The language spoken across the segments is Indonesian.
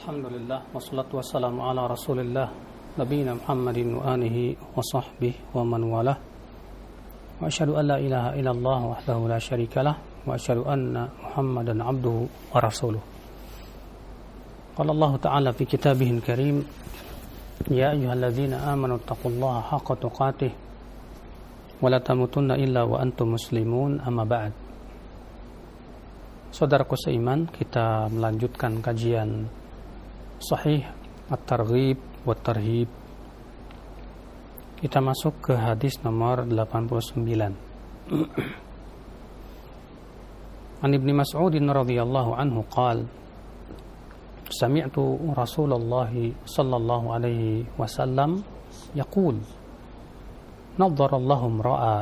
Alhamdulillah wassalatu wassalamu ala Rasulillah nabiyina Muhammadin wa alihi wa sahbihi wa man walah. Wa asyhadu an la ilaha illallah wahdahu la syarikalah wa asyhadu anna Muhammadan abduhu wa rasuluh. Qala Allah Ta'ala fi kitabihin karim Ya ayyuhalladzina amanu taqullaha haqqa tuqatih wa la tamutunna illa wa antum muslimun amma ba'd. Saudaraku seiman, kita melanjutkan kajian صحيح الترغيب والترهيب يتمسك كحديث نمر 89 عن ابن مسعود رضي الله عنه قال سمعت رسول الله صلى الله عليه وسلم يقول نظر الله امرأ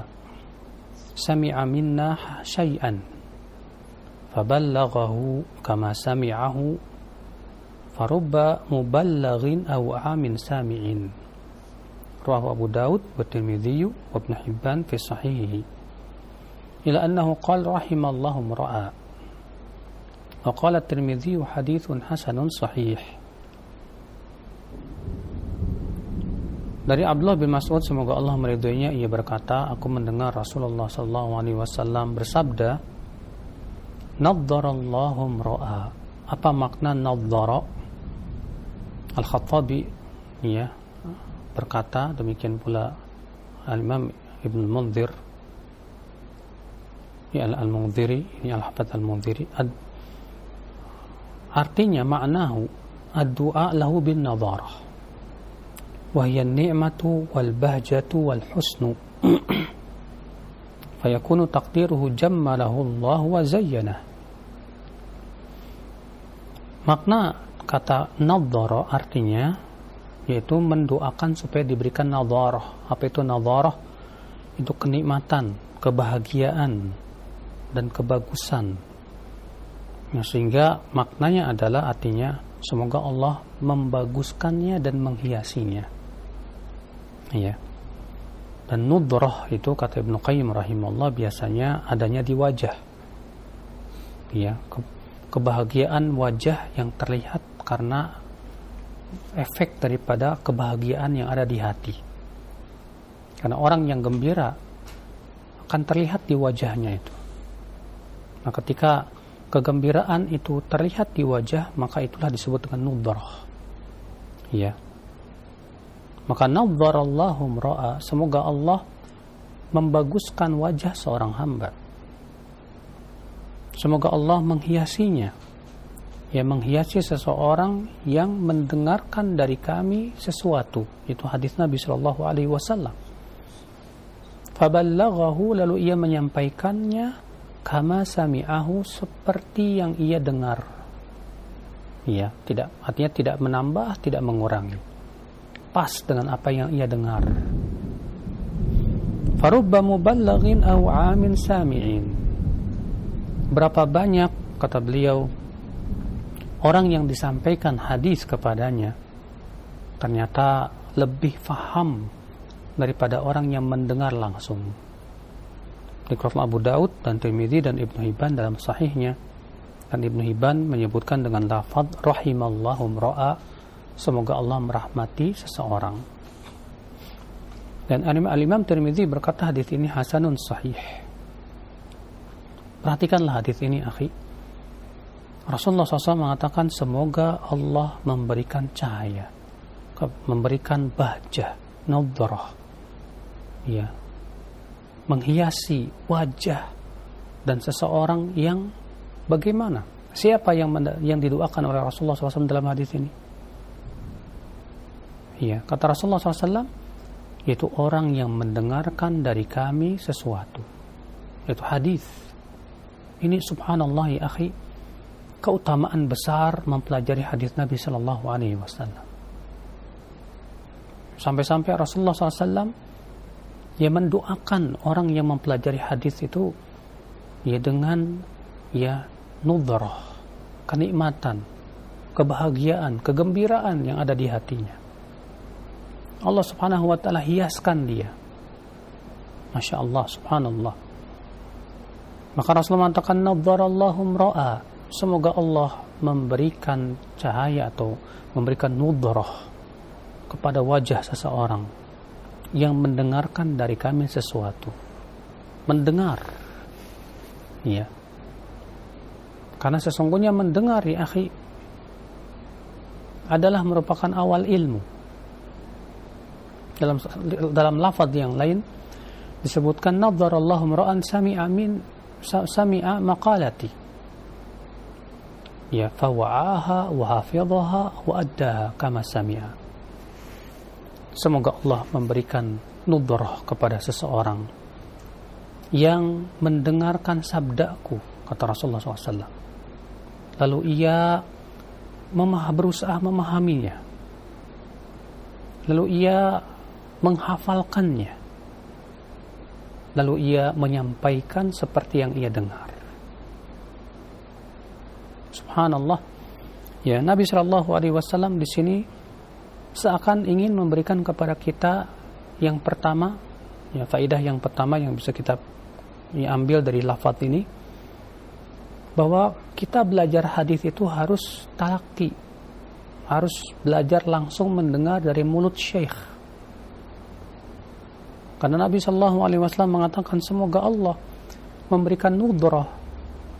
سمع منا شيئا فبلغه كما سمعه farubba muballagin aw amin sami'in rawahu Abu Daud wa Tirmidzi wa Ibnu Hibban fi sahihihi ila annahu qala rahimallahu mar'a wa qala Tirmidzi hadithun hasanun sahih Dari Abdullah bin Mas'ud semoga Allah meridhoinya ia berkata aku mendengar Rasulullah sallallahu alaihi wasallam bersabda Naddarallahu ra'a apa makna nadhara Al-Khattabi ya berkata demikian pula Al-Imam Ibn Munzir ya Al-Munziri ini Al-Hafiz Al-Munziri ad, artinya maknahu ad-du'a lahu bin nadarah وهي النعمة والبهجة والحسن فيكون تقديره جمله الله وزينه makna kata nadhara artinya yaitu mendoakan supaya diberikan nadhara. Apa itu nadhara? Itu kenikmatan, kebahagiaan dan kebagusan. Nah, sehingga maknanya adalah artinya semoga Allah membaguskannya dan menghiasinya. Ya. Dan nudroh itu kata Ibnu Qayyim rahimahullah biasanya adanya di wajah. Ya, kebahagiaan wajah yang terlihat karena efek daripada kebahagiaan yang ada di hati. Karena orang yang gembira akan terlihat di wajahnya itu. Nah, ketika kegembiraan itu terlihat di wajah, maka itulah disebut dengan nubroh Ya. Maka nadharallahu ra'a, semoga Allah membaguskan wajah seorang hamba. Semoga Allah menghiasinya ya menghiasi seseorang yang mendengarkan dari kami sesuatu itu hadis Nabi Shallallahu Alaihi Wasallam faballaghahu lalu ia menyampaikannya kama sami'ahu seperti yang ia dengar ya tidak artinya tidak menambah tidak mengurangi pas dengan apa yang ia dengar farubba muballighin aw amin sami'in berapa banyak kata beliau orang yang disampaikan hadis kepadanya ternyata lebih faham daripada orang yang mendengar langsung. Dikeluarkan Abu Daud dan Tirmidzi dan Ibnu Hibban dalam sahihnya dan Ibnu Hibban menyebutkan dengan lafaz rahimallahu ra'a semoga Allah merahmati seseorang. Dan Al-Imam Tirmidzi berkata hadis ini hasanun sahih. Perhatikanlah hadis ini, akhi Rasulullah SAW mengatakan semoga Allah memberikan cahaya, memberikan bahja, nubroh, ya, menghiasi wajah dan seseorang yang bagaimana? Siapa yang yang didoakan oleh Rasulullah SAW dalam hadis ini? Ya, kata Rasulullah SAW, yaitu orang yang mendengarkan dari kami sesuatu. Yaitu hadis. Ini subhanallah ya akhi, keutamaan besar mempelajari hadis Nabi Shallallahu Alaihi Wasallam. Sampai-sampai Rasulullah SAW ya mendoakan orang yang mempelajari hadis itu ya dengan ya nudroh, kenikmatan, kebahagiaan, kegembiraan yang ada di hatinya. Allah Subhanahu wa taala hiaskan dia. Masya Allah, subhanallah. Maka Rasulullah mengatakan nadzarallahu ra'a semoga Allah memberikan cahaya atau memberikan mudroh kepada wajah seseorang yang mendengarkan dari kami sesuatu mendengar ya karena sesungguhnya mendengar ya akhi adalah merupakan awal ilmu dalam dalam lafaz yang lain disebutkan nadzarallahu ra'an sami'a min sami'a maqalati ya fawa'aha wa hafidhaha wa kama sami'a semoga Allah memberikan nubroh kepada seseorang yang mendengarkan sabdaku kata Rasulullah SAW lalu ia memah berusaha memahaminya lalu ia menghafalkannya lalu ia menyampaikan seperti yang ia dengar Subhanallah. Ya, Nabi Shallallahu Alaihi Wasallam di sini seakan ingin memberikan kepada kita yang pertama, ya faidah yang pertama yang bisa kita ya, ambil dari lafat ini, bahwa kita belajar hadis itu harus talaki, harus belajar langsung mendengar dari mulut syekh. Karena Nabi Shallallahu Alaihi Wasallam mengatakan semoga Allah memberikan nudrah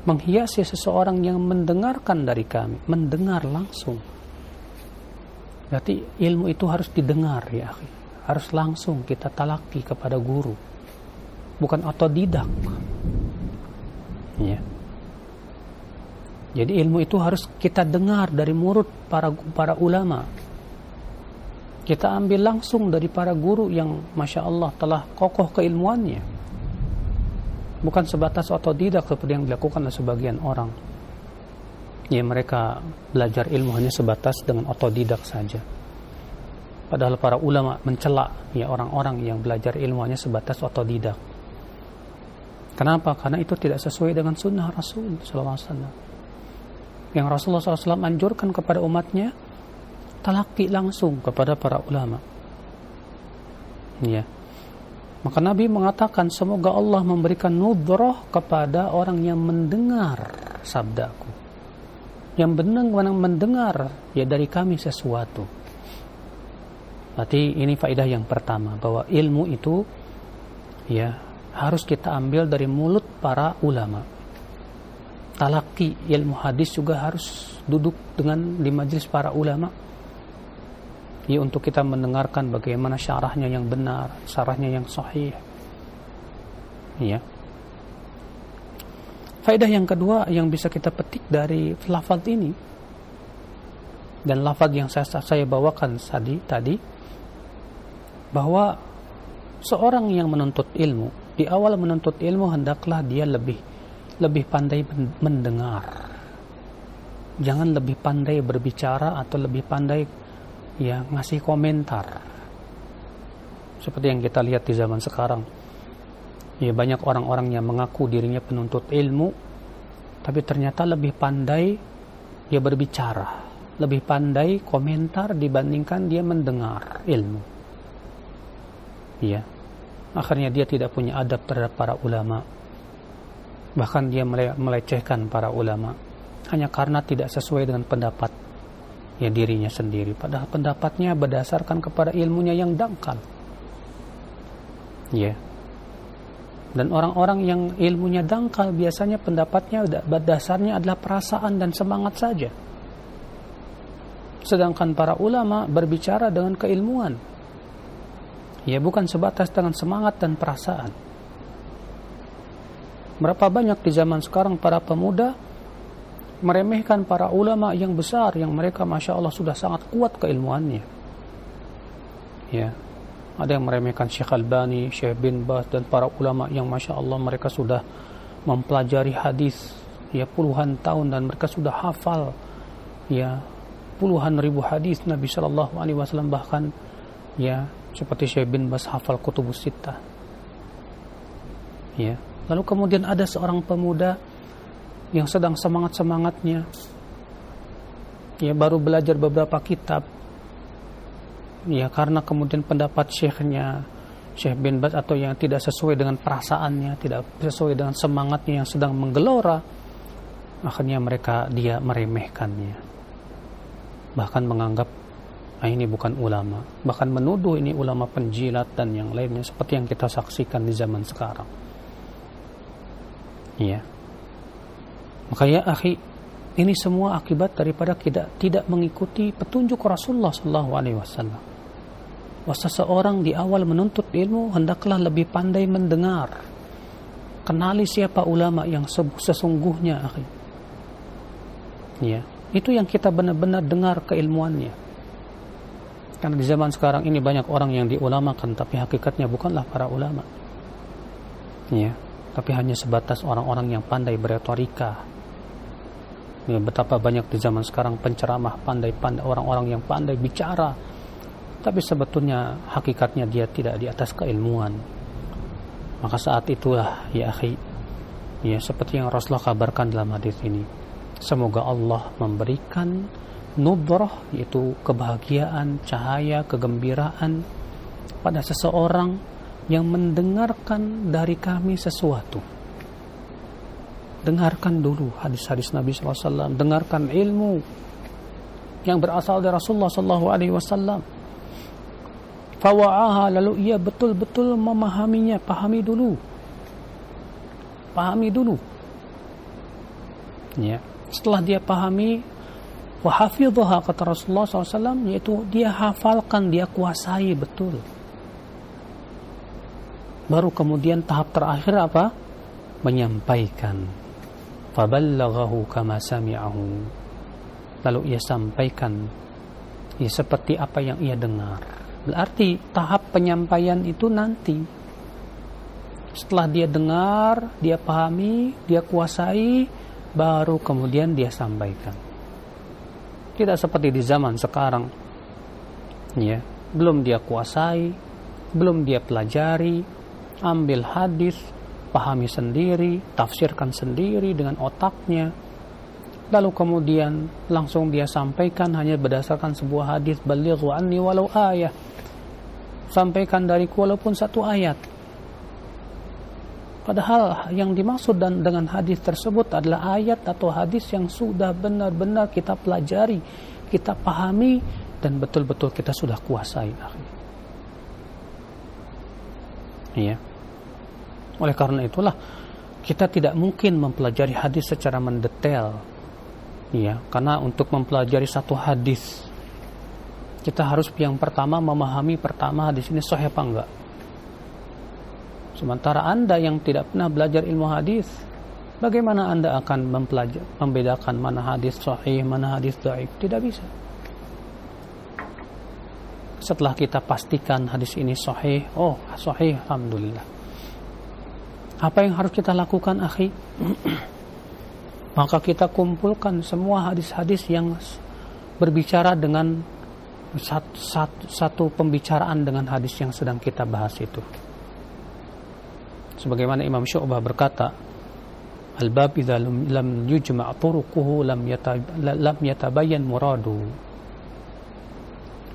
menghiasi seseorang yang mendengarkan dari kami, mendengar langsung. Berarti ilmu itu harus didengar ya, harus langsung kita talaki kepada guru, bukan otodidak. Ya. Jadi ilmu itu harus kita dengar dari murid para para ulama. Kita ambil langsung dari para guru yang masya Allah telah kokoh keilmuannya bukan sebatas otodidak seperti yang dilakukan oleh sebagian orang. Ya mereka belajar ilmu hanya sebatas dengan otodidak saja. Padahal para ulama mencela ya orang-orang yang belajar ilmunya sebatas otodidak. Kenapa? Karena itu tidak sesuai dengan sunnah Rasul SAW. Yang Rasulullah SAW anjurkan kepada umatnya, talaki langsung kepada para ulama. Ya, maka Nabi mengatakan semoga Allah memberikan nudroh kepada orang yang mendengar sabdaku. Yang benar mendengar ya dari kami sesuatu. Berarti ini faedah yang pertama bahwa ilmu itu ya harus kita ambil dari mulut para ulama. Talaki ilmu hadis juga harus duduk dengan di majelis para ulama ya untuk kita mendengarkan bagaimana syarahnya yang benar, syarahnya yang sahih. Ya. Faedah yang kedua yang bisa kita petik dari lafaz ini dan lafaz yang saya saya bawakan tadi tadi bahwa seorang yang menuntut ilmu di awal menuntut ilmu hendaklah dia lebih lebih pandai mendengar jangan lebih pandai berbicara atau lebih pandai ya ngasih komentar seperti yang kita lihat di zaman sekarang ya banyak orang-orang yang mengaku dirinya penuntut ilmu tapi ternyata lebih pandai dia berbicara lebih pandai komentar dibandingkan dia mendengar ilmu ya akhirnya dia tidak punya adab terhadap para ulama bahkan dia melecehkan para ulama hanya karena tidak sesuai dengan pendapat ya dirinya sendiri padahal pendapatnya berdasarkan kepada ilmunya yang dangkal ya dan orang-orang yang ilmunya dangkal biasanya pendapatnya berdasarnya adalah perasaan dan semangat saja sedangkan para ulama berbicara dengan keilmuan ya bukan sebatas dengan semangat dan perasaan berapa banyak di zaman sekarang para pemuda meremehkan para ulama yang besar yang mereka masya Allah sudah sangat kuat keilmuannya ya ada yang meremehkan Syekh Albani, Syekh bin Bas dan para ulama yang masya Allah mereka sudah mempelajari hadis ya puluhan tahun dan mereka sudah hafal ya puluhan ribu hadis Nabi Shallallahu Alaihi Wasallam bahkan ya seperti Syekh bin Bas hafal kutubus sitta. ya lalu kemudian ada seorang pemuda yang sedang semangat-semangatnya ya baru belajar beberapa kitab ya karena kemudian pendapat syekhnya Syekh bin Baz atau yang tidak sesuai dengan perasaannya, tidak sesuai dengan semangatnya yang sedang menggelora, akhirnya mereka dia meremehkannya. Bahkan menganggap ah, ini bukan ulama, bahkan menuduh ini ulama penjilat dan yang lainnya seperti yang kita saksikan di zaman sekarang. Iya. Maka ya akhi, ini semua akibat daripada tidak tidak mengikuti petunjuk Rasulullah Shallallahu Alaihi Wasallam. Seseorang di awal menuntut ilmu hendaklah lebih pandai mendengar, kenali siapa ulama yang sesungguhnya, akhi. Ya, itu yang kita benar-benar dengar keilmuannya. Karena di zaman sekarang ini banyak orang yang diulamakan, tapi hakikatnya bukanlah para ulama. Ya, tapi hanya sebatas orang-orang yang pandai berretorika, Ya, betapa banyak di zaman sekarang penceramah pandai-pandai orang-orang yang pandai bicara, tapi sebetulnya hakikatnya dia tidak di atas keilmuan. Maka saat itulah ya akhi, ya seperti yang Rasulullah kabarkan dalam hadis ini, semoga Allah memberikan nubroh yaitu kebahagiaan, cahaya, kegembiraan pada seseorang yang mendengarkan dari kami sesuatu dengarkan dulu hadis-hadis Nabi SAW, dengarkan ilmu yang berasal dari Rasulullah SAW. Fawaaha lalu ia betul-betul memahaminya, pahami dulu, pahami dulu. Ya, setelah dia pahami, wahafidhah kata Rasulullah SAW, yaitu dia hafalkan, dia kuasai betul. Baru kemudian tahap terakhir apa? Menyampaikan faballaghahu kama sami'ahu lalu ia sampaikan ya seperti apa yang ia dengar berarti tahap penyampaian itu nanti setelah dia dengar dia pahami dia kuasai baru kemudian dia sampaikan tidak seperti di zaman sekarang ya belum dia kuasai belum dia pelajari ambil hadis pahami sendiri, tafsirkan sendiri dengan otaknya. Lalu kemudian langsung dia sampaikan hanya berdasarkan sebuah hadis balighu anni walau ayah. Sampaikan dariku walaupun satu ayat. Padahal yang dimaksud dan dengan hadis tersebut adalah ayat atau hadis yang sudah benar-benar kita pelajari, kita pahami dan betul-betul kita sudah kuasai. Iya. Yeah. Oleh karena itulah kita tidak mungkin mempelajari hadis secara mendetail. Ya, karena untuk mempelajari satu hadis kita harus yang pertama memahami pertama hadis ini sahih apa enggak. Sementara Anda yang tidak pernah belajar ilmu hadis, bagaimana Anda akan mempelajari, membedakan mana hadis sahih, mana hadis dhaif? Tidak bisa. Setelah kita pastikan hadis ini sahih, oh sahih, alhamdulillah. Apa yang harus kita lakukan, akhi? Maka kita kumpulkan semua hadis-hadis yang berbicara dengan satu, satu, satu pembicaraan dengan hadis yang sedang kita bahas itu. Sebagaimana Imam Syu'bah berkata, Al-bab idha lam yujma' turukuhu lam yata, lam yatabayan muradu.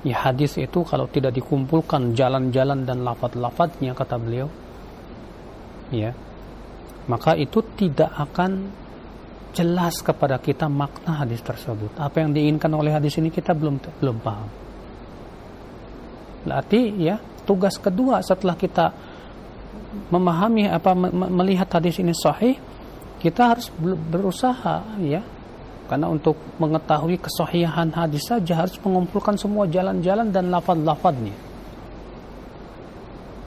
Ya hadis itu kalau tidak dikumpulkan jalan-jalan dan lafad-lafadnya kata beliau, ya maka itu tidak akan jelas kepada kita makna hadis tersebut. Apa yang diinginkan oleh hadis ini kita belum belum paham. Berarti ya tugas kedua setelah kita memahami apa melihat hadis ini sahih, kita harus berusaha ya. Karena untuk mengetahui kesahihan hadis saja harus mengumpulkan semua jalan-jalan dan lafad-lafadnya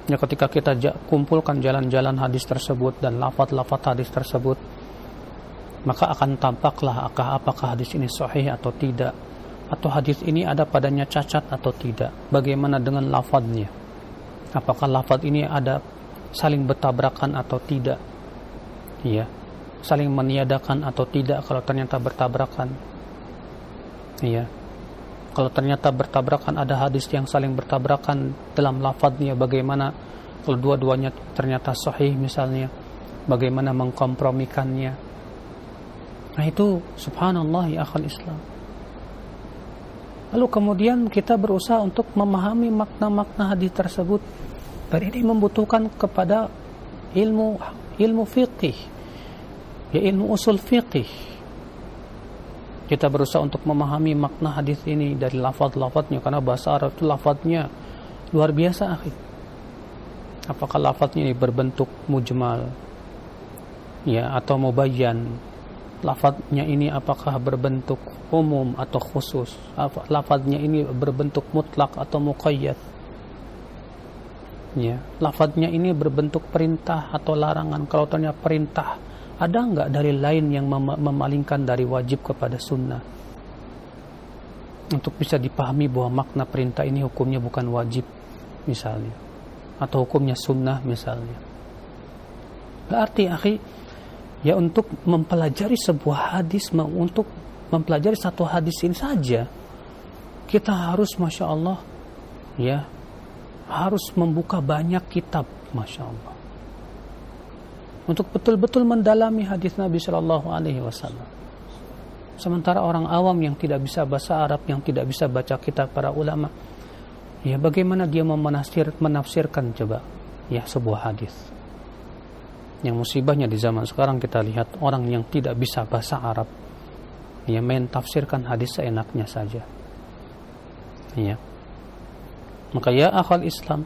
Ya, ketika kita kumpulkan jalan-jalan hadis tersebut dan lafat-lafat hadis tersebut, maka akan tampaklah apakah hadis ini sahih atau tidak, atau hadis ini ada padanya cacat atau tidak. Bagaimana dengan lafadznya? Apakah lafadz ini ada saling bertabrakan atau tidak? Iya, saling meniadakan atau tidak kalau ternyata bertabrakan. Iya, kalau ternyata bertabrakan ada hadis yang saling bertabrakan dalam lafadznya bagaimana kalau dua-duanya ternyata sahih misalnya bagaimana mengkompromikannya nah itu subhanallah ya akhal Islam lalu kemudian kita berusaha untuk memahami makna-makna hadis tersebut dan ini membutuhkan kepada ilmu ilmu fiqih ya ilmu usul fiqih kita berusaha untuk memahami makna hadis ini dari lafaz-lafaznya karena bahasa Arab itu lafaznya luar biasa akhir Apakah lafaznya ini berbentuk mujmal ya atau mubayyan? Lafaznya ini apakah berbentuk umum atau khusus? Lafaznya ini berbentuk mutlak atau muqayyad? Ya, lafaznya ini berbentuk perintah atau larangan. Kalau tanya perintah, ada nggak dari lain yang mem memalingkan dari wajib kepada sunnah? Untuk bisa dipahami bahwa makna perintah ini hukumnya bukan wajib, misalnya. Atau hukumnya sunnah, misalnya. Berarti, akhi, ya untuk mempelajari sebuah hadis, untuk mempelajari satu hadis ini saja, kita harus, Masya Allah, ya, harus membuka banyak kitab, Masya Allah untuk betul-betul mendalami hadis Nabi Shallallahu Alaihi Wasallam. Sementara orang awam yang tidak bisa bahasa Arab, yang tidak bisa baca kitab para ulama, ya bagaimana dia mau menafsirkan coba ya sebuah hadis. Yang musibahnya di zaman sekarang kita lihat orang yang tidak bisa bahasa Arab, ya main tafsirkan hadis seenaknya saja. Ya. Maka ya akal Islam,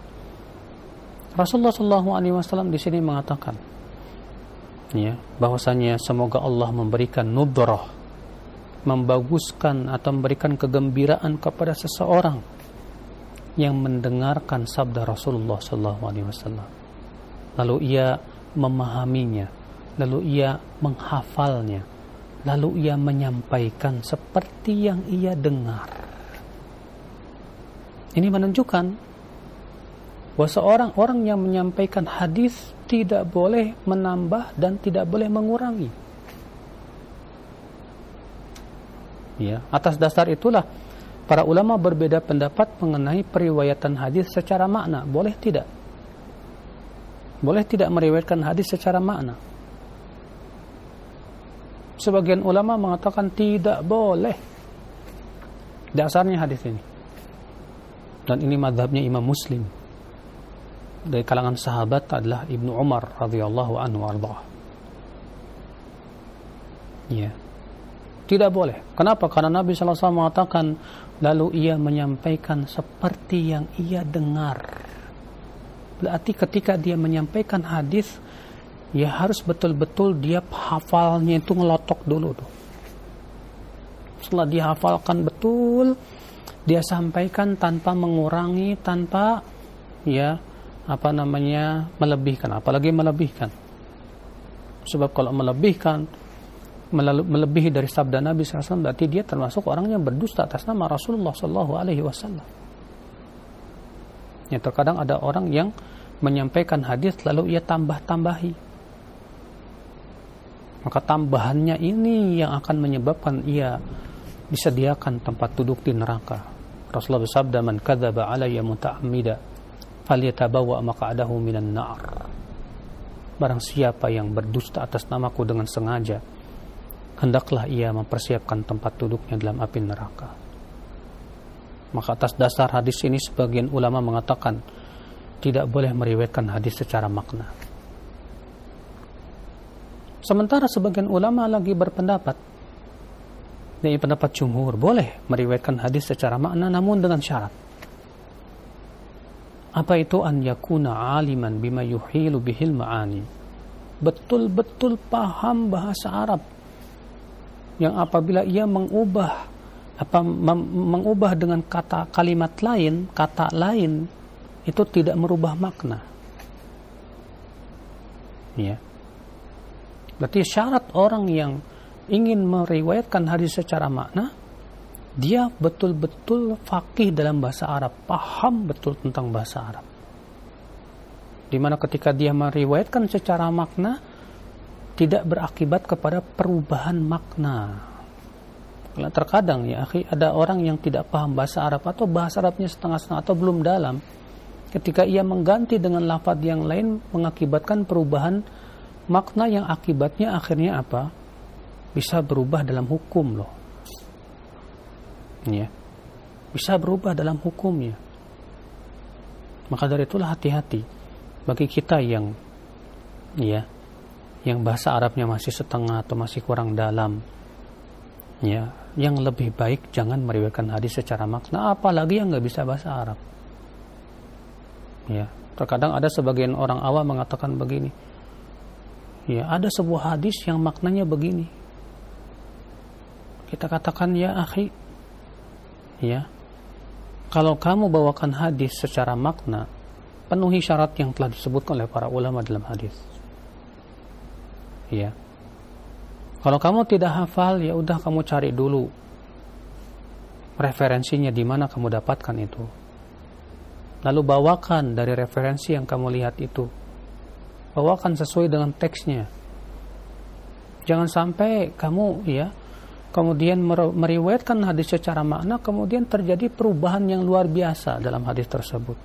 Rasulullah Shallallahu Alaihi Wasallam di sini mengatakan, ya bahwasanya semoga Allah memberikan nudroh membaguskan atau memberikan kegembiraan kepada seseorang yang mendengarkan sabda Rasulullah SAW lalu ia memahaminya lalu ia menghafalnya lalu ia menyampaikan seperti yang ia dengar ini menunjukkan bahwa seorang orang yang menyampaikan hadis tidak boleh menambah dan tidak boleh mengurangi. Ya, atas dasar itulah para ulama berbeda pendapat mengenai periwayatan hadis secara makna, boleh tidak? Boleh tidak meriwayatkan hadis secara makna? Sebagian ulama mengatakan tidak boleh. Dasarnya hadis ini. Dan ini madhabnya Imam Muslim dari kalangan sahabat adalah Ibnu Umar radhiyallahu anhu ardhah Ya. Tidak boleh. Kenapa? Karena Nabi SAW mengatakan lalu ia menyampaikan seperti yang ia dengar. Berarti ketika dia menyampaikan hadis, ya harus betul-betul dia hafalnya itu ngelotok dulu tuh. Setelah dia hafalkan betul, dia sampaikan tanpa mengurangi, tanpa ya apa namanya melebihkan apalagi melebihkan sebab kalau melebihkan melebihi dari sabda Nabi SAW berarti dia termasuk orang yang berdusta atas nama Rasulullah saw. Alaihi Wasallam. Ya terkadang ada orang yang menyampaikan hadis lalu ia tambah-tambahi. Maka tambahannya ini yang akan menyebabkan ia disediakan tempat duduk di neraka. Rasulullah bersabda, "Man kadzaba alayya muta'ammida, maka ada minan nar. Barang siapa yang berdusta atas namaku dengan sengaja, hendaklah ia mempersiapkan tempat duduknya dalam api neraka. Maka atas dasar hadis ini sebagian ulama mengatakan tidak boleh meriwayatkan hadis secara makna. Sementara sebagian ulama lagi berpendapat dari pendapat jumhur boleh meriwayatkan hadis secara makna namun dengan syarat apa itu an yakuna aliman bima yuhilu bihil ma'ani? Betul-betul paham bahasa Arab yang apabila ia mengubah apa mengubah dengan kata kalimat lain, kata lain itu tidak merubah makna. Ya. Berarti syarat orang yang ingin meriwayatkan hadis secara makna dia betul-betul fakih dalam bahasa Arab, paham betul tentang bahasa Arab. Dimana ketika dia meriwayatkan secara makna, tidak berakibat kepada perubahan makna. Karena terkadang ya, ada orang yang tidak paham bahasa Arab atau bahasa Arabnya setengah-setengah atau belum dalam. Ketika ia mengganti dengan lafad yang lain mengakibatkan perubahan makna yang akibatnya akhirnya apa? Bisa berubah dalam hukum loh ya, bisa berubah dalam hukumnya. Maka dari itulah hati-hati bagi kita yang ya yang bahasa Arabnya masih setengah atau masih kurang dalam ya yang lebih baik jangan meriwayatkan hadis secara makna apalagi yang nggak bisa bahasa Arab ya terkadang ada sebagian orang awam mengatakan begini ya ada sebuah hadis yang maknanya begini kita katakan ya akhi ya kalau kamu bawakan hadis secara makna penuhi syarat yang telah disebutkan oleh para ulama dalam hadis ya kalau kamu tidak hafal ya udah kamu cari dulu referensinya di mana kamu dapatkan itu lalu bawakan dari referensi yang kamu lihat itu bawakan sesuai dengan teksnya jangan sampai kamu ya kemudian meriwayatkan hadis secara makna, kemudian terjadi perubahan yang luar biasa dalam hadis tersebut.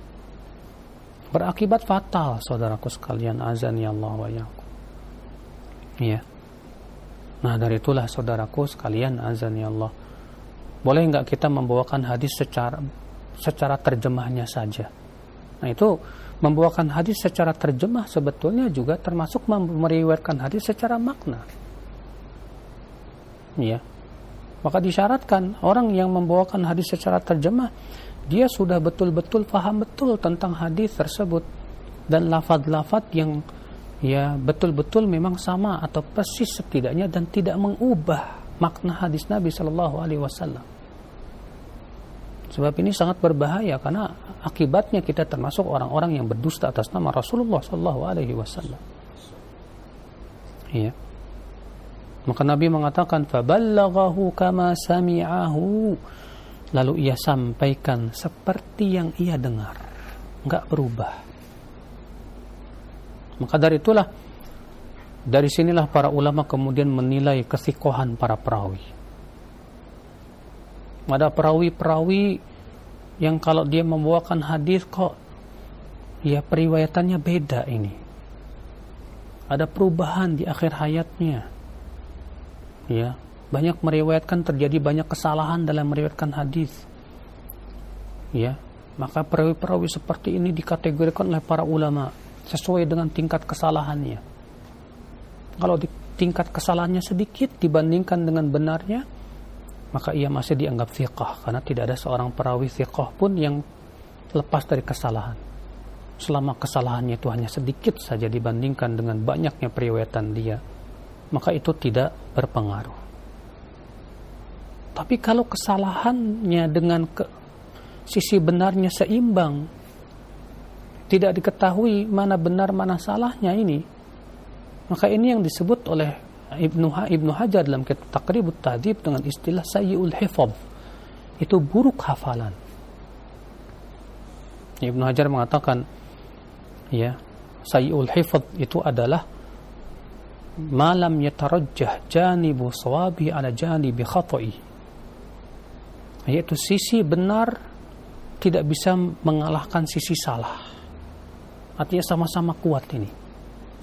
Berakibat fatal, saudaraku sekalian, azan ya Allah wa Ya. Nah, dari itulah saudaraku sekalian, azan ya Allah. Boleh nggak kita membawakan hadis secara secara terjemahnya saja? Nah, itu membawakan hadis secara terjemah sebetulnya juga termasuk meriwayatkan hadis secara makna. Ya, maka disyaratkan orang yang membawakan hadis secara terjemah dia sudah betul-betul paham betul tentang hadis tersebut dan lafad-lafad yang ya betul-betul memang sama atau persis setidaknya dan tidak mengubah makna hadis Nabi Shallallahu Alaihi Wasallam. Sebab ini sangat berbahaya karena akibatnya kita termasuk orang-orang yang berdusta atas nama Rasulullah Shallallahu Alaihi Wasallam. Iya. Maka Nabi mengatakan faballaghahu kama sami'ahu. Lalu ia sampaikan seperti yang ia dengar. Enggak berubah. Maka dari itulah dari sinilah para ulama kemudian menilai kesikohan para perawi. Ada perawi-perawi yang kalau dia membawakan hadis kok ya periwayatannya beda ini. Ada perubahan di akhir hayatnya ya banyak meriwayatkan terjadi banyak kesalahan dalam meriwayatkan hadis ya maka perawi-perawi seperti ini dikategorikan oleh para ulama sesuai dengan tingkat kesalahannya kalau di, tingkat kesalahannya sedikit dibandingkan dengan benarnya maka ia masih dianggap fiqah karena tidak ada seorang perawi fiqah pun yang lepas dari kesalahan selama kesalahannya itu hanya sedikit saja dibandingkan dengan banyaknya periwayatan dia maka itu tidak berpengaruh. Tapi kalau kesalahannya dengan ke, sisi benarnya seimbang, tidak diketahui mana benar mana salahnya ini, maka ini yang disebut oleh Ibnu, ha, Ibn Hajar dalam kitab Taqribut Tadib dengan istilah sayyul hifab. Itu buruk hafalan. Ibnu Hajar mengatakan ya, sayyul hifad itu adalah malam yatarajjah janibu sawabi ala janibi khatai yaitu sisi benar tidak bisa mengalahkan sisi salah artinya sama-sama kuat ini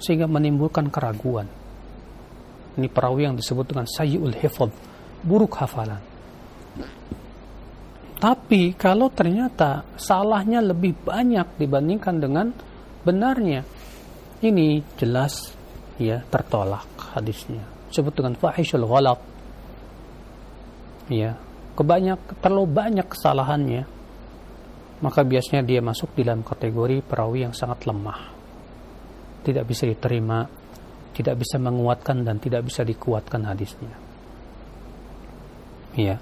sehingga menimbulkan keraguan ini perawi yang disebut dengan sayyul hifad buruk hafalan tapi kalau ternyata salahnya lebih banyak dibandingkan dengan benarnya ini jelas ya tertolak hadisnya Sebut dengan fahishul ghalat ya kebanyak terlalu banyak kesalahannya maka biasanya dia masuk di dalam kategori perawi yang sangat lemah tidak bisa diterima tidak bisa menguatkan dan tidak bisa dikuatkan hadisnya ya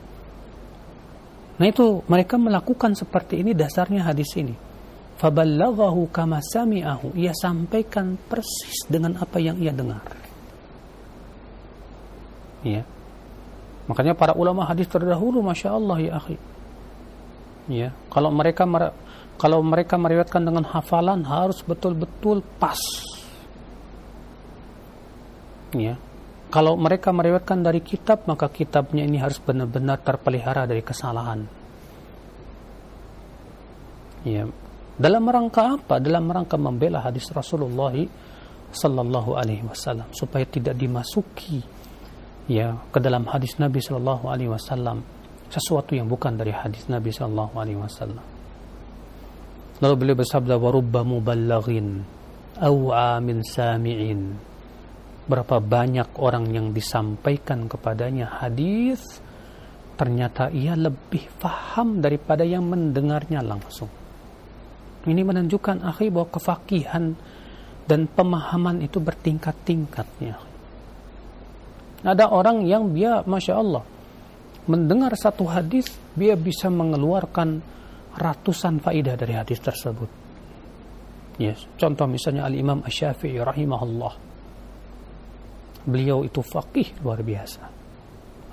nah itu mereka melakukan seperti ini dasarnya hadis ini Faballaghahu kama sami'ahu. Ia sampaikan persis dengan apa yang ia dengar. Ya. Makanya para ulama hadis terdahulu, masya Allah ya akhi. Ya, kalau mereka kalau mereka meriwayatkan dengan hafalan harus betul-betul pas. Ya, kalau mereka meriwayatkan dari kitab maka kitabnya ini harus benar-benar terpelihara dari kesalahan ya dalam rangka apa? Dalam rangka membela hadis Rasulullah sallallahu alaihi wasallam supaya tidak dimasuki ya ke dalam hadis Nabi sallallahu alaihi wasallam sesuatu yang bukan dari hadis Nabi sallallahu alaihi wasallam. Lalu beliau bersabda wa muballighin aw'a min sami'in. Berapa banyak orang yang disampaikan kepadanya hadis ternyata ia lebih faham daripada yang mendengarnya langsung. Ini menunjukkan akhi bahwa kefakihan dan pemahaman itu bertingkat-tingkatnya. Ada orang yang dia, masya Allah, mendengar satu hadis, dia bisa mengeluarkan ratusan faidah dari hadis tersebut. Yes. Ya, contoh misalnya Al-Imam Ash-Syafi'i rahimahullah. Beliau itu fakih luar biasa.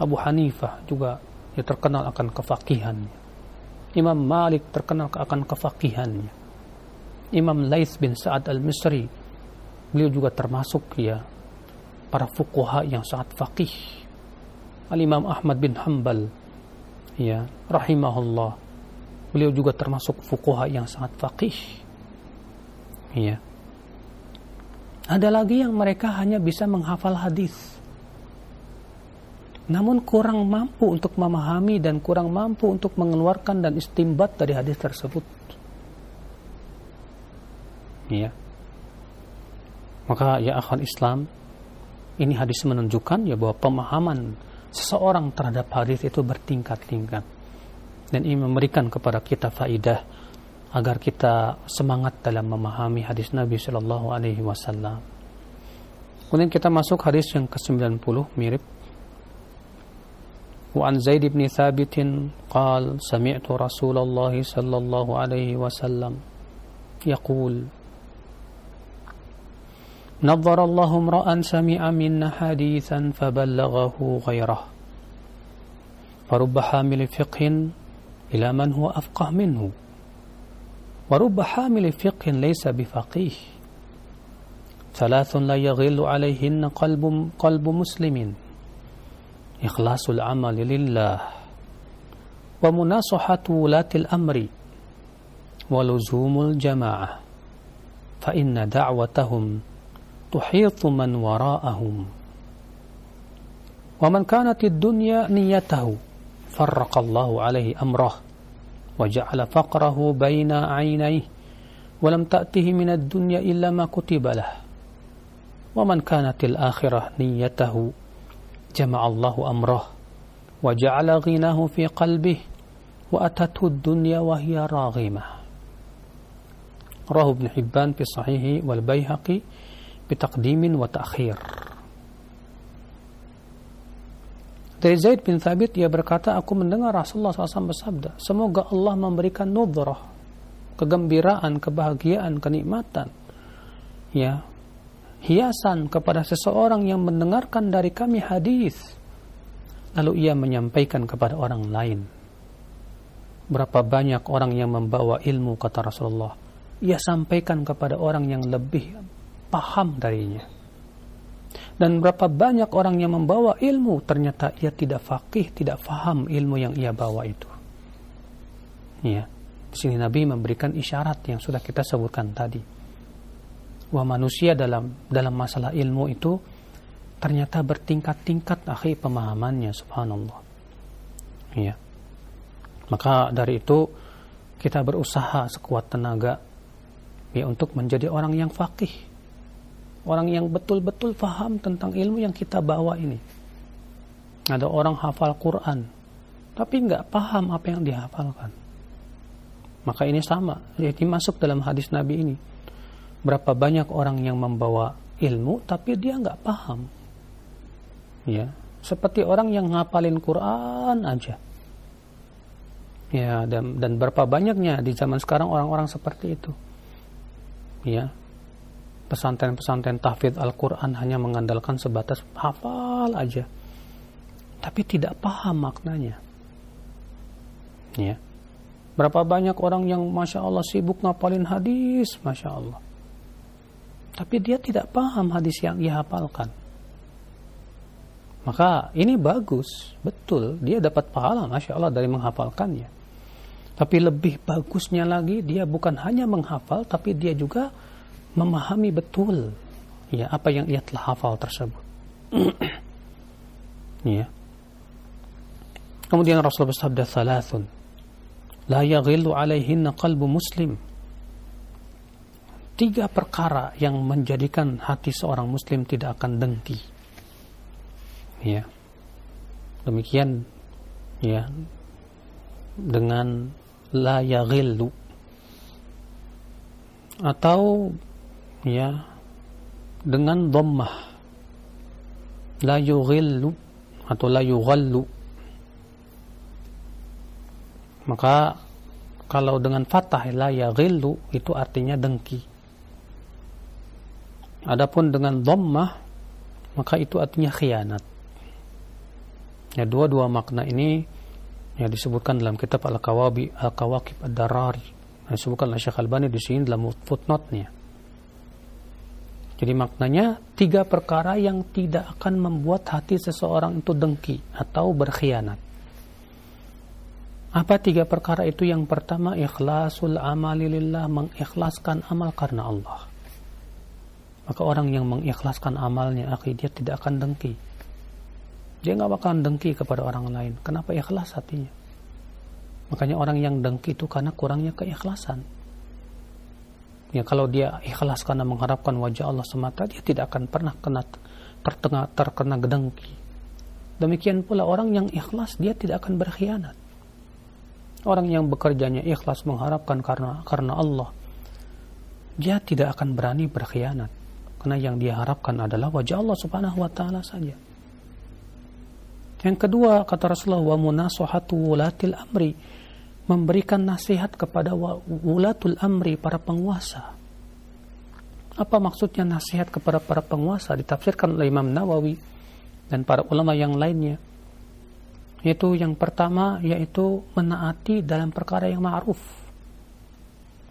Abu Hanifah juga ya, terkenal akan kefakihannya. Imam Malik terkenal akan kefakihannya. Imam Lais bin Sa'ad al-Misri beliau juga termasuk ya para fuqaha yang sangat faqih Al-Imam Ahmad bin Hanbal ya rahimahullah beliau juga termasuk fuqaha yang sangat faqih ya ada lagi yang mereka hanya bisa menghafal hadis namun kurang mampu untuk memahami dan kurang mampu untuk mengeluarkan dan istimbat dari hadis tersebut ya maka ya akhwan Islam ini hadis menunjukkan ya bahwa pemahaman seseorang terhadap hadis itu bertingkat-tingkat dan ini memberikan kepada kita faidah agar kita semangat dalam memahami hadis Nabi Shallallahu Alaihi Wasallam. Kemudian kita masuk hadis yang ke-90 mirip Wa an Zaid ثابت Thabit سمعت sami'tu Rasulullah Shallallahu Alaihi Wasallam, yaqul نظر الله امرأ سمع منا حديثا فبلغه غيره فرب حامل فقه إلى من هو أفقه منه ورب حامل فقه ليس بفقيه ثلاث لا يغل عليهن قلب قلب مسلم إخلاص العمل لله ومناصحة ولاة الأمر ولزوم الجماعة فإن دعوتهم تحيط من وراءهم ومن كانت الدنيا نيته فرق الله عليه أمره وجعل فقره بين عينيه ولم تأته من الدنيا إلا ما كتب له ومن كانت الآخرة نيته جمع الله أمره وجعل غناه في قلبه وأتته الدنيا وهي راغمة رواه ابن حبان في صحيحه والبيهقي bitaqdimin wa ta'khir. Dari Zaid bin Thabit ia berkata, aku mendengar Rasulullah SAW bersabda, semoga Allah memberikan nudrah, kegembiraan, kebahagiaan, kenikmatan, ya, hiasan kepada seseorang yang mendengarkan dari kami hadis, lalu ia menyampaikan kepada orang lain. Berapa banyak orang yang membawa ilmu kata Rasulullah, ia sampaikan kepada orang yang lebih paham darinya. Dan berapa banyak orang yang membawa ilmu, ternyata ia tidak fakih, tidak faham ilmu yang ia bawa itu. Ya. Di sini Nabi memberikan isyarat yang sudah kita sebutkan tadi. Wah manusia dalam dalam masalah ilmu itu ternyata bertingkat-tingkat akhir pemahamannya subhanallah ya maka dari itu kita berusaha sekuat tenaga ya untuk menjadi orang yang fakih Orang yang betul-betul paham tentang ilmu yang kita bawa ini. Ada orang hafal Quran, tapi nggak paham apa yang dihafalkan. Maka ini sama, jadi masuk dalam hadis Nabi ini. Berapa banyak orang yang membawa ilmu, tapi dia nggak paham. Ya, seperti orang yang ngapalin Quran aja. Ya, dan, dan berapa banyaknya di zaman sekarang orang-orang seperti itu. Ya, pesantren-pesantren tahfidz Al-Quran hanya mengandalkan sebatas hafal aja tapi tidak paham maknanya ya berapa banyak orang yang Masya Allah sibuk ngapalin hadis Masya Allah tapi dia tidak paham hadis yang ia hafalkan maka ini bagus betul dia dapat pahala Masya Allah dari menghafalkannya tapi lebih bagusnya lagi dia bukan hanya menghafal tapi dia juga memahami betul ya apa yang ia telah hafal tersebut. ya. Kemudian Rasul bersabda salasun la yaghillu alaihinna qalbu muslim. Tiga perkara yang menjadikan hati seorang muslim tidak akan dengki. Ya. Demikian ya dengan la yaghillu atau ya dengan dhammah la yughillu atau la yughallu maka kalau dengan fatah la yaghillu itu artinya dengki adapun dengan dhammah maka itu artinya khianat ya dua-dua makna ini ya disebutkan dalam kitab al-kawabi al-kawakib ad-darari disebutkan oleh Syekh Al-Bani di sini dalam footnote-nya jadi maknanya tiga perkara yang tidak akan membuat hati seseorang itu dengki atau berkhianat. Apa tiga perkara itu? Yang pertama ikhlasul amalilillah, mengikhlaskan amal karena Allah. Maka orang yang mengikhlaskan amalnya, akhirnya dia tidak akan dengki. Dia nggak bakalan dengki kepada orang lain. Kenapa ikhlas hatinya? Makanya orang yang dengki itu karena kurangnya keikhlasan ya kalau dia ikhlas karena mengharapkan wajah Allah semata dia tidak akan pernah kena terkena, terkena gedengki demikian pula orang yang ikhlas dia tidak akan berkhianat orang yang bekerjanya ikhlas mengharapkan karena karena Allah dia tidak akan berani berkhianat karena yang dia harapkan adalah wajah Allah Subhanahu wa taala saja yang kedua kata Rasulullah wa munasahatu ulatil amri memberikan nasihat kepada wulatul amri para penguasa. Apa maksudnya nasihat kepada para penguasa ditafsirkan oleh Imam Nawawi dan para ulama yang lainnya? Yaitu yang pertama yaitu menaati dalam perkara yang ma'ruf.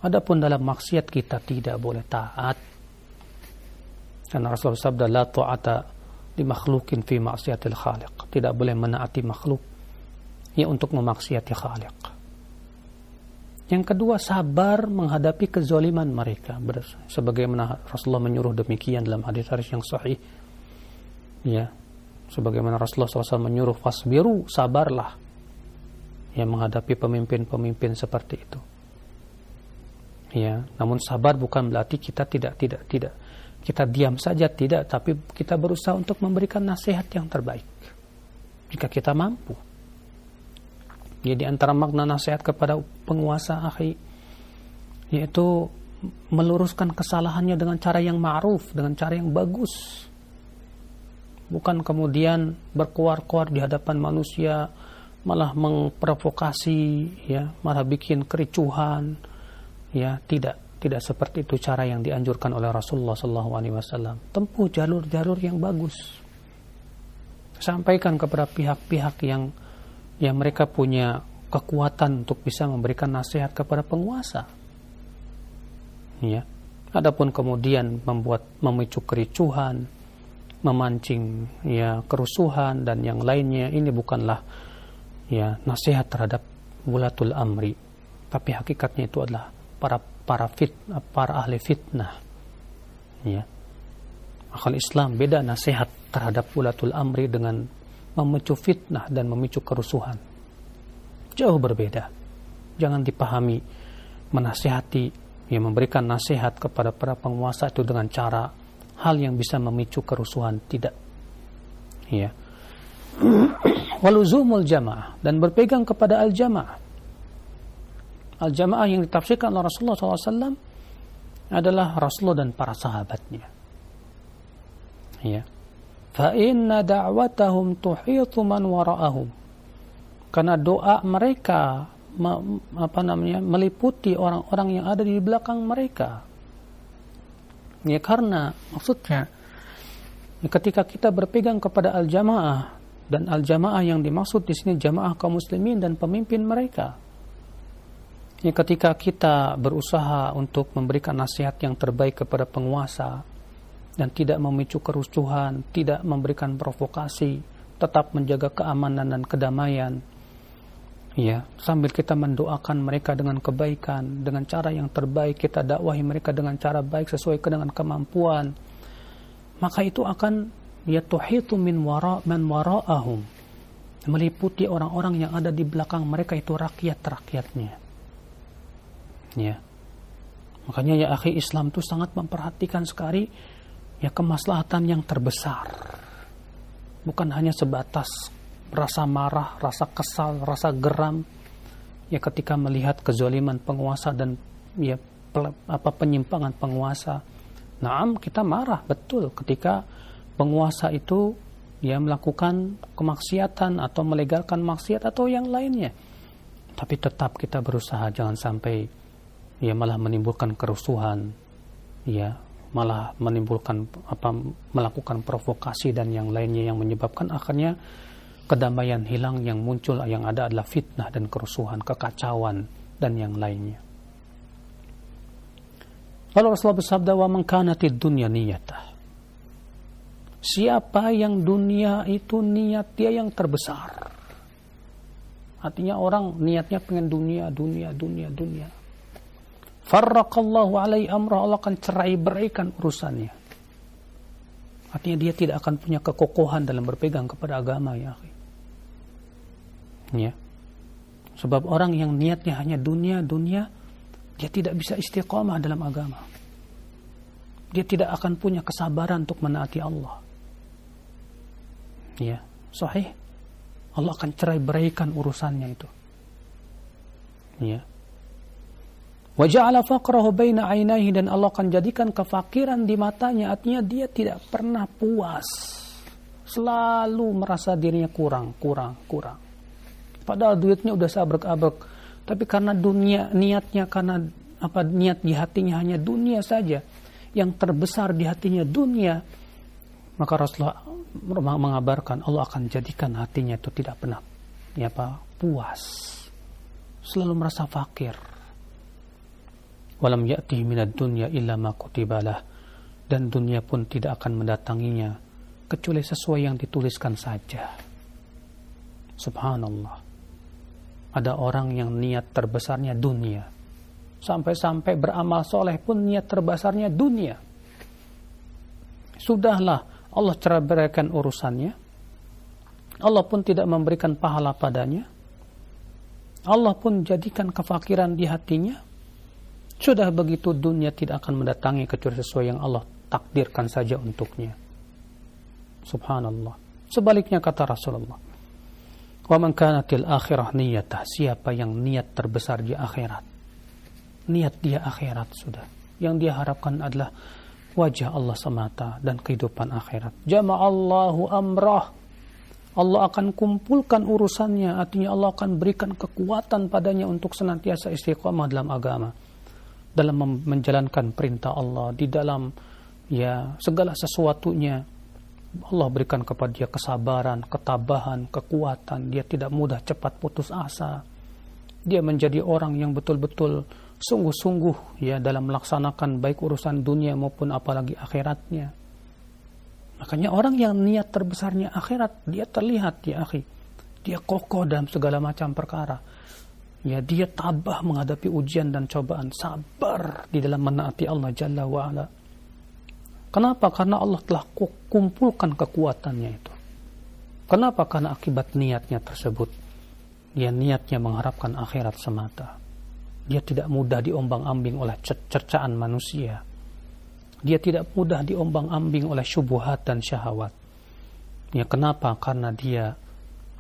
Adapun dalam maksiat kita tidak boleh taat. Dan Rasulullah sabda la ta'ata di makhlukin fi maksiatil khaliq. Tidak boleh menaati makhluk ya untuk memaksiati khaliq. Yang kedua sabar menghadapi kezoliman mereka. Sebagaimana Rasulullah menyuruh demikian dalam hadis-hadis yang sahih. Ya, sebagaimana Rasulullah SAW menyuruh fasbiru sabarlah yang menghadapi pemimpin-pemimpin seperti itu. Ya, namun sabar bukan berarti kita tidak tidak tidak kita diam saja tidak, tapi kita berusaha untuk memberikan nasihat yang terbaik jika kita mampu. Ya di antara makna nasihat kepada penguasa akhi yaitu meluruskan kesalahannya dengan cara yang ma'ruf, dengan cara yang bagus. Bukan kemudian berkuar-kuar di hadapan manusia, malah memprovokasi, ya, malah bikin kericuhan. Ya, tidak, tidak seperti itu cara yang dianjurkan oleh Rasulullah SAW. Tempuh jalur-jalur yang bagus. Sampaikan kepada pihak-pihak yang ya mereka punya kekuatan untuk bisa memberikan nasihat kepada penguasa. Ya. Adapun kemudian membuat memicu kericuhan, memancing ya kerusuhan dan yang lainnya ini bukanlah ya nasihat terhadap wulatul amri, tapi hakikatnya itu adalah para para fit para ahli fitnah. Ya. Akal Islam beda nasihat terhadap wulatul amri dengan memicu fitnah dan memicu kerusuhan. Jauh berbeda. Jangan dipahami menasihati yang memberikan nasihat kepada para penguasa itu dengan cara hal yang bisa memicu kerusuhan tidak ya waluzumul jamaah dan berpegang kepada al jamaah al jamaah yang ditafsirkan oleh Rasulullah SAW adalah Rasulullah dan para sahabatnya ya fa da'watahum tuhitu man wara'ahum karena doa mereka apa namanya meliputi orang-orang yang ada di belakang mereka ya karena maksudnya ketika kita berpegang kepada al-jamaah dan al-jamaah yang dimaksud di sini jamaah kaum muslimin dan pemimpin mereka. Ya, ketika kita berusaha untuk memberikan nasihat yang terbaik kepada penguasa, dan tidak memicu kerusuhan, tidak memberikan provokasi, tetap menjaga keamanan dan kedamaian. Ya, sambil kita mendoakan mereka dengan kebaikan, dengan cara yang terbaik, kita dakwahi mereka dengan cara baik sesuai dengan kemampuan. Maka itu akan yaitu min wara man wara'ahum. Meliputi orang-orang yang ada di belakang mereka itu rakyat-rakyatnya. Ya. Makanya ya akhi Islam itu sangat memperhatikan sekali ya kemaslahatan yang terbesar. Bukan hanya sebatas rasa marah, rasa kesal, rasa geram ya ketika melihat kezaliman penguasa dan ya apa penyimpangan penguasa. Naam kita marah betul ketika penguasa itu ya melakukan kemaksiatan atau melegalkan maksiat atau yang lainnya. Tapi tetap kita berusaha jangan sampai ya malah menimbulkan kerusuhan, ya malah menimbulkan apa melakukan provokasi dan yang lainnya yang menyebabkan akhirnya kedamaian hilang yang muncul yang ada adalah fitnah dan kerusuhan, kekacauan dan yang lainnya. Lalu Rasulullah bersabda wa mengkanati dunia niyata. Siapa yang dunia itu niat dia yang terbesar. Artinya orang niatnya pengen dunia, dunia, dunia, dunia. Farraqallahu alaihi amrah. Allah akan cerai beraikan urusannya. Artinya dia tidak akan punya kekokohan dalam berpegang kepada agama ya. Ya. Sebab orang yang niatnya hanya dunia, dunia, dia tidak bisa istiqomah dalam agama. Dia tidak akan punya kesabaran untuk menaati Allah. Ya, sahih. Allah akan cerai beraikan urusannya itu. Ya. Waja'ala faqrahu baina ainahi dan Allah akan jadikan kefakiran di matanya artinya dia tidak pernah puas. Selalu merasa dirinya kurang, kurang, kurang. Padahal duitnya udah sabrek-abrek, tapi karena dunia niatnya karena apa niat di hatinya hanya dunia saja, yang terbesar di hatinya dunia, maka Rasulullah mengabarkan Allah akan jadikan hatinya itu tidak pernah ya apa puas. Selalu merasa fakir walam yati minad dunya illa ma kutibalah dan dunia pun tidak akan mendatanginya kecuali sesuai yang dituliskan saja subhanallah ada orang yang niat terbesarnya dunia sampai-sampai beramal soleh pun niat terbesarnya dunia sudahlah Allah cerai urusannya Allah pun tidak memberikan pahala padanya Allah pun jadikan kefakiran di hatinya sudah begitu dunia tidak akan mendatangi kecuali sesuai yang Allah takdirkan saja untuknya. Subhanallah. Sebaliknya kata Rasulullah. Wa man kanatil akhirah niyatah. Siapa yang niat terbesar di akhirat. Niat dia akhirat sudah. Yang dia harapkan adalah wajah Allah semata dan kehidupan akhirat. Jama'allahu amrah. Allah akan kumpulkan urusannya. Artinya Allah akan berikan kekuatan padanya untuk senantiasa istiqomah dalam agama dalam menjalankan perintah Allah di dalam ya segala sesuatunya Allah berikan kepada dia kesabaran, ketabahan, kekuatan. Dia tidak mudah cepat putus asa. Dia menjadi orang yang betul-betul sungguh-sungguh ya dalam melaksanakan baik urusan dunia maupun apalagi akhiratnya. Makanya orang yang niat terbesarnya akhirat, dia terlihat ya akhi. Dia kokoh dalam segala macam perkara ya dia tabah menghadapi ujian dan cobaan sabar di dalam menaati Allah Jalla wa'ala kenapa? karena Allah telah kumpulkan kekuatannya itu kenapa? karena akibat niatnya tersebut dia niatnya mengharapkan akhirat semata dia tidak mudah diombang ambing oleh cercaan manusia dia tidak mudah diombang ambing oleh syubuhat dan syahwat ya kenapa? karena dia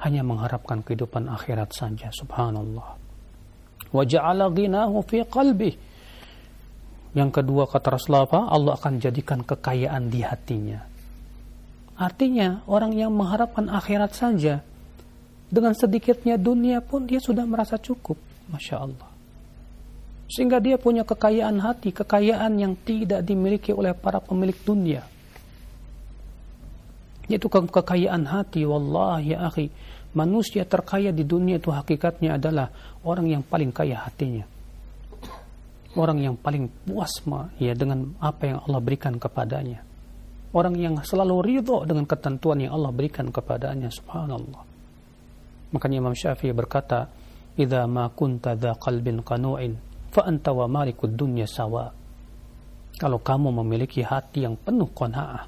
hanya mengharapkan kehidupan akhirat saja subhanallah wa ja'ala fi yang kedua kata Rasulullah Allah akan jadikan kekayaan di hatinya artinya orang yang mengharapkan akhirat saja dengan sedikitnya dunia pun dia sudah merasa cukup Masya Allah sehingga dia punya kekayaan hati kekayaan yang tidak dimiliki oleh para pemilik dunia yaitu kekayaan hati wallahi ya akhi manusia terkaya di dunia itu hakikatnya adalah orang yang paling kaya hatinya. Orang yang paling puas ya dengan apa yang Allah berikan kepadanya. Orang yang selalu ridho dengan ketentuan yang Allah berikan kepadanya. Subhanallah. Makanya Imam Syafi'i berkata, "Idza ma kunta dha qalbin qanu'in fa anta wa malikud dunya sawa." Kalau kamu memiliki hati yang penuh qanaah,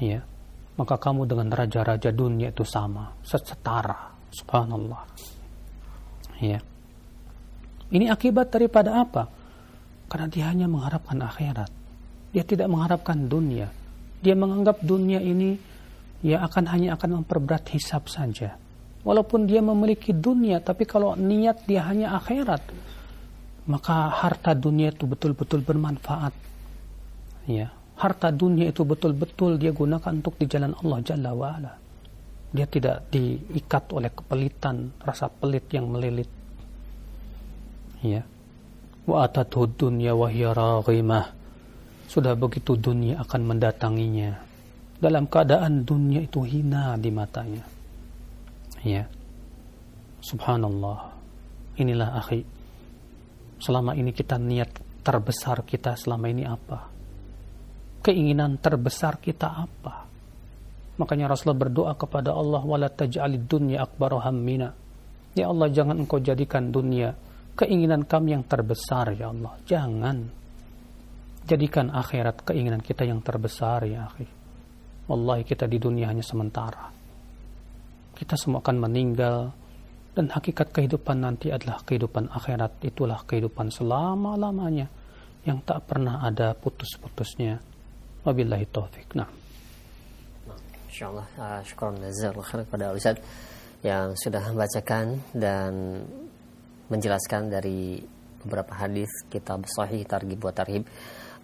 ya, maka kamu dengan raja-raja dunia itu sama, setara. Subhanallah. Ya. Ini akibat daripada apa? Karena dia hanya mengharapkan akhirat. Dia tidak mengharapkan dunia. Dia menganggap dunia ini ya akan hanya akan memperberat hisap saja. Walaupun dia memiliki dunia, tapi kalau niat dia hanya akhirat, maka harta dunia itu betul-betul bermanfaat. Ya, harta dunia itu betul-betul dia gunakan untuk di jalan Allah Jalla wa'ala. Dia tidak diikat oleh kepelitan, rasa pelit yang melilit. Ya. Wa atathu dunya wa Sudah begitu dunia akan mendatanginya. Dalam keadaan dunia itu hina di matanya. Ya. Subhanallah. Inilah akhi. Selama ini kita niat terbesar kita selama ini apa? keinginan terbesar kita apa. Makanya Rasulullah berdoa kepada Allah wala taj'alid dunya akbaru hammina. Ya Allah jangan engkau jadikan dunia keinginan kami yang terbesar ya Allah. Jangan jadikan akhirat keinginan kita yang terbesar ya akhi. Wallahi kita di dunia hanya sementara. Kita semua akan meninggal dan hakikat kehidupan nanti adalah kehidupan akhirat. Itulah kehidupan selama-lamanya yang tak pernah ada putus-putusnya Wabillahi taufik. Nah. Insyaallah uh, syukron jazakallahu khairan kepada Ustaz yang sudah membacakan dan menjelaskan dari beberapa hadis kitab sahih targhib wa tarhib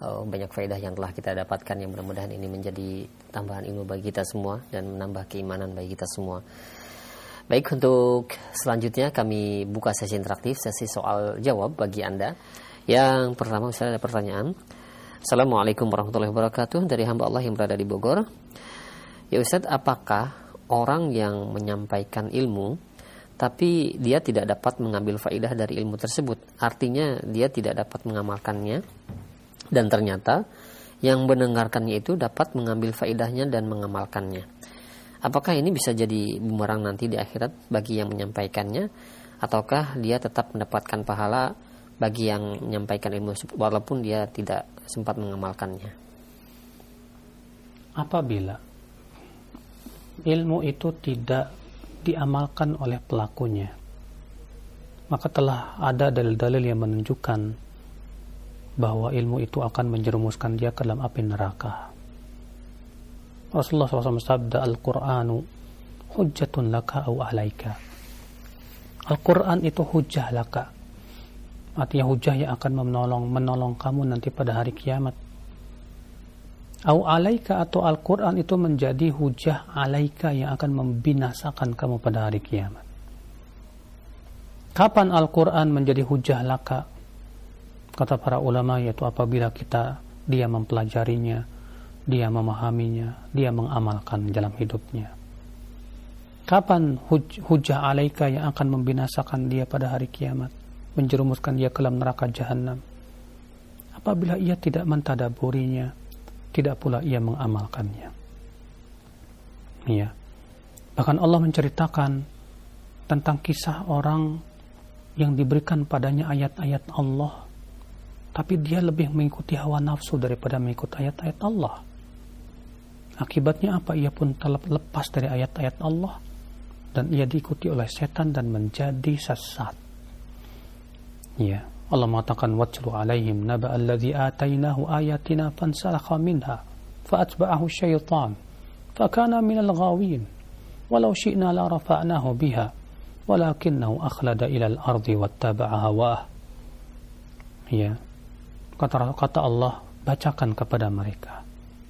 uh, banyak faedah yang telah kita dapatkan yang mudah-mudahan ini menjadi tambahan ilmu bagi kita semua dan menambah keimanan bagi kita semua. Baik, untuk selanjutnya kami buka sesi interaktif, sesi soal jawab bagi Anda. Yang pertama misalnya ada pertanyaan, Assalamualaikum warahmatullahi wabarakatuh dari hamba Allah yang berada di Bogor. Ya Ustadz, apakah orang yang menyampaikan ilmu tapi dia tidak dapat mengambil faidah dari ilmu tersebut. Artinya dia tidak dapat mengamalkannya dan ternyata yang mendengarkannya itu dapat mengambil faidahnya dan mengamalkannya. Apakah ini bisa jadi bumerang nanti di akhirat bagi yang menyampaikannya ataukah dia tetap mendapatkan pahala bagi yang menyampaikan ilmu walaupun dia tidak sempat mengamalkannya. Apabila ilmu itu tidak diamalkan oleh pelakunya, maka telah ada dalil-dalil yang menunjukkan bahwa ilmu itu akan menjerumuskan dia ke dalam api neraka. Rasulullah SAW sabda Al-Qur'anu hujjatun laka au alaika. Al-Qur'an itu hujah laka artinya hujah yang akan menolong menolong kamu nanti pada hari kiamat au alaika atau Al-Quran itu menjadi hujah alaika yang akan membinasakan kamu pada hari kiamat kapan Al-Quran menjadi hujah laka kata para ulama yaitu apabila kita dia mempelajarinya dia memahaminya dia mengamalkan dalam hidupnya kapan hujah alaika yang akan membinasakan dia pada hari kiamat menjerumuskan dia ke dalam neraka jahanam. Apabila ia tidak mentadaburinya, tidak pula ia mengamalkannya. Ya. Bahkan Allah menceritakan tentang kisah orang yang diberikan padanya ayat-ayat Allah, tapi dia lebih mengikuti hawa nafsu daripada mengikuti ayat-ayat Allah. Akibatnya apa? Ia pun terlepas dari ayat-ayat Allah dan ia diikuti oleh setan dan menjadi sesat. Ya. Allah mengatakan watlu alaihim naba alladhi atainahu ayatina fansalakha minha faatba'ahu syaitan fakana minal ghawin walau syi'na la rafa'nahu biha walakinnahu akhlada ilal ardi wattaba'a hawah ya kata kata Allah bacakan kepada mereka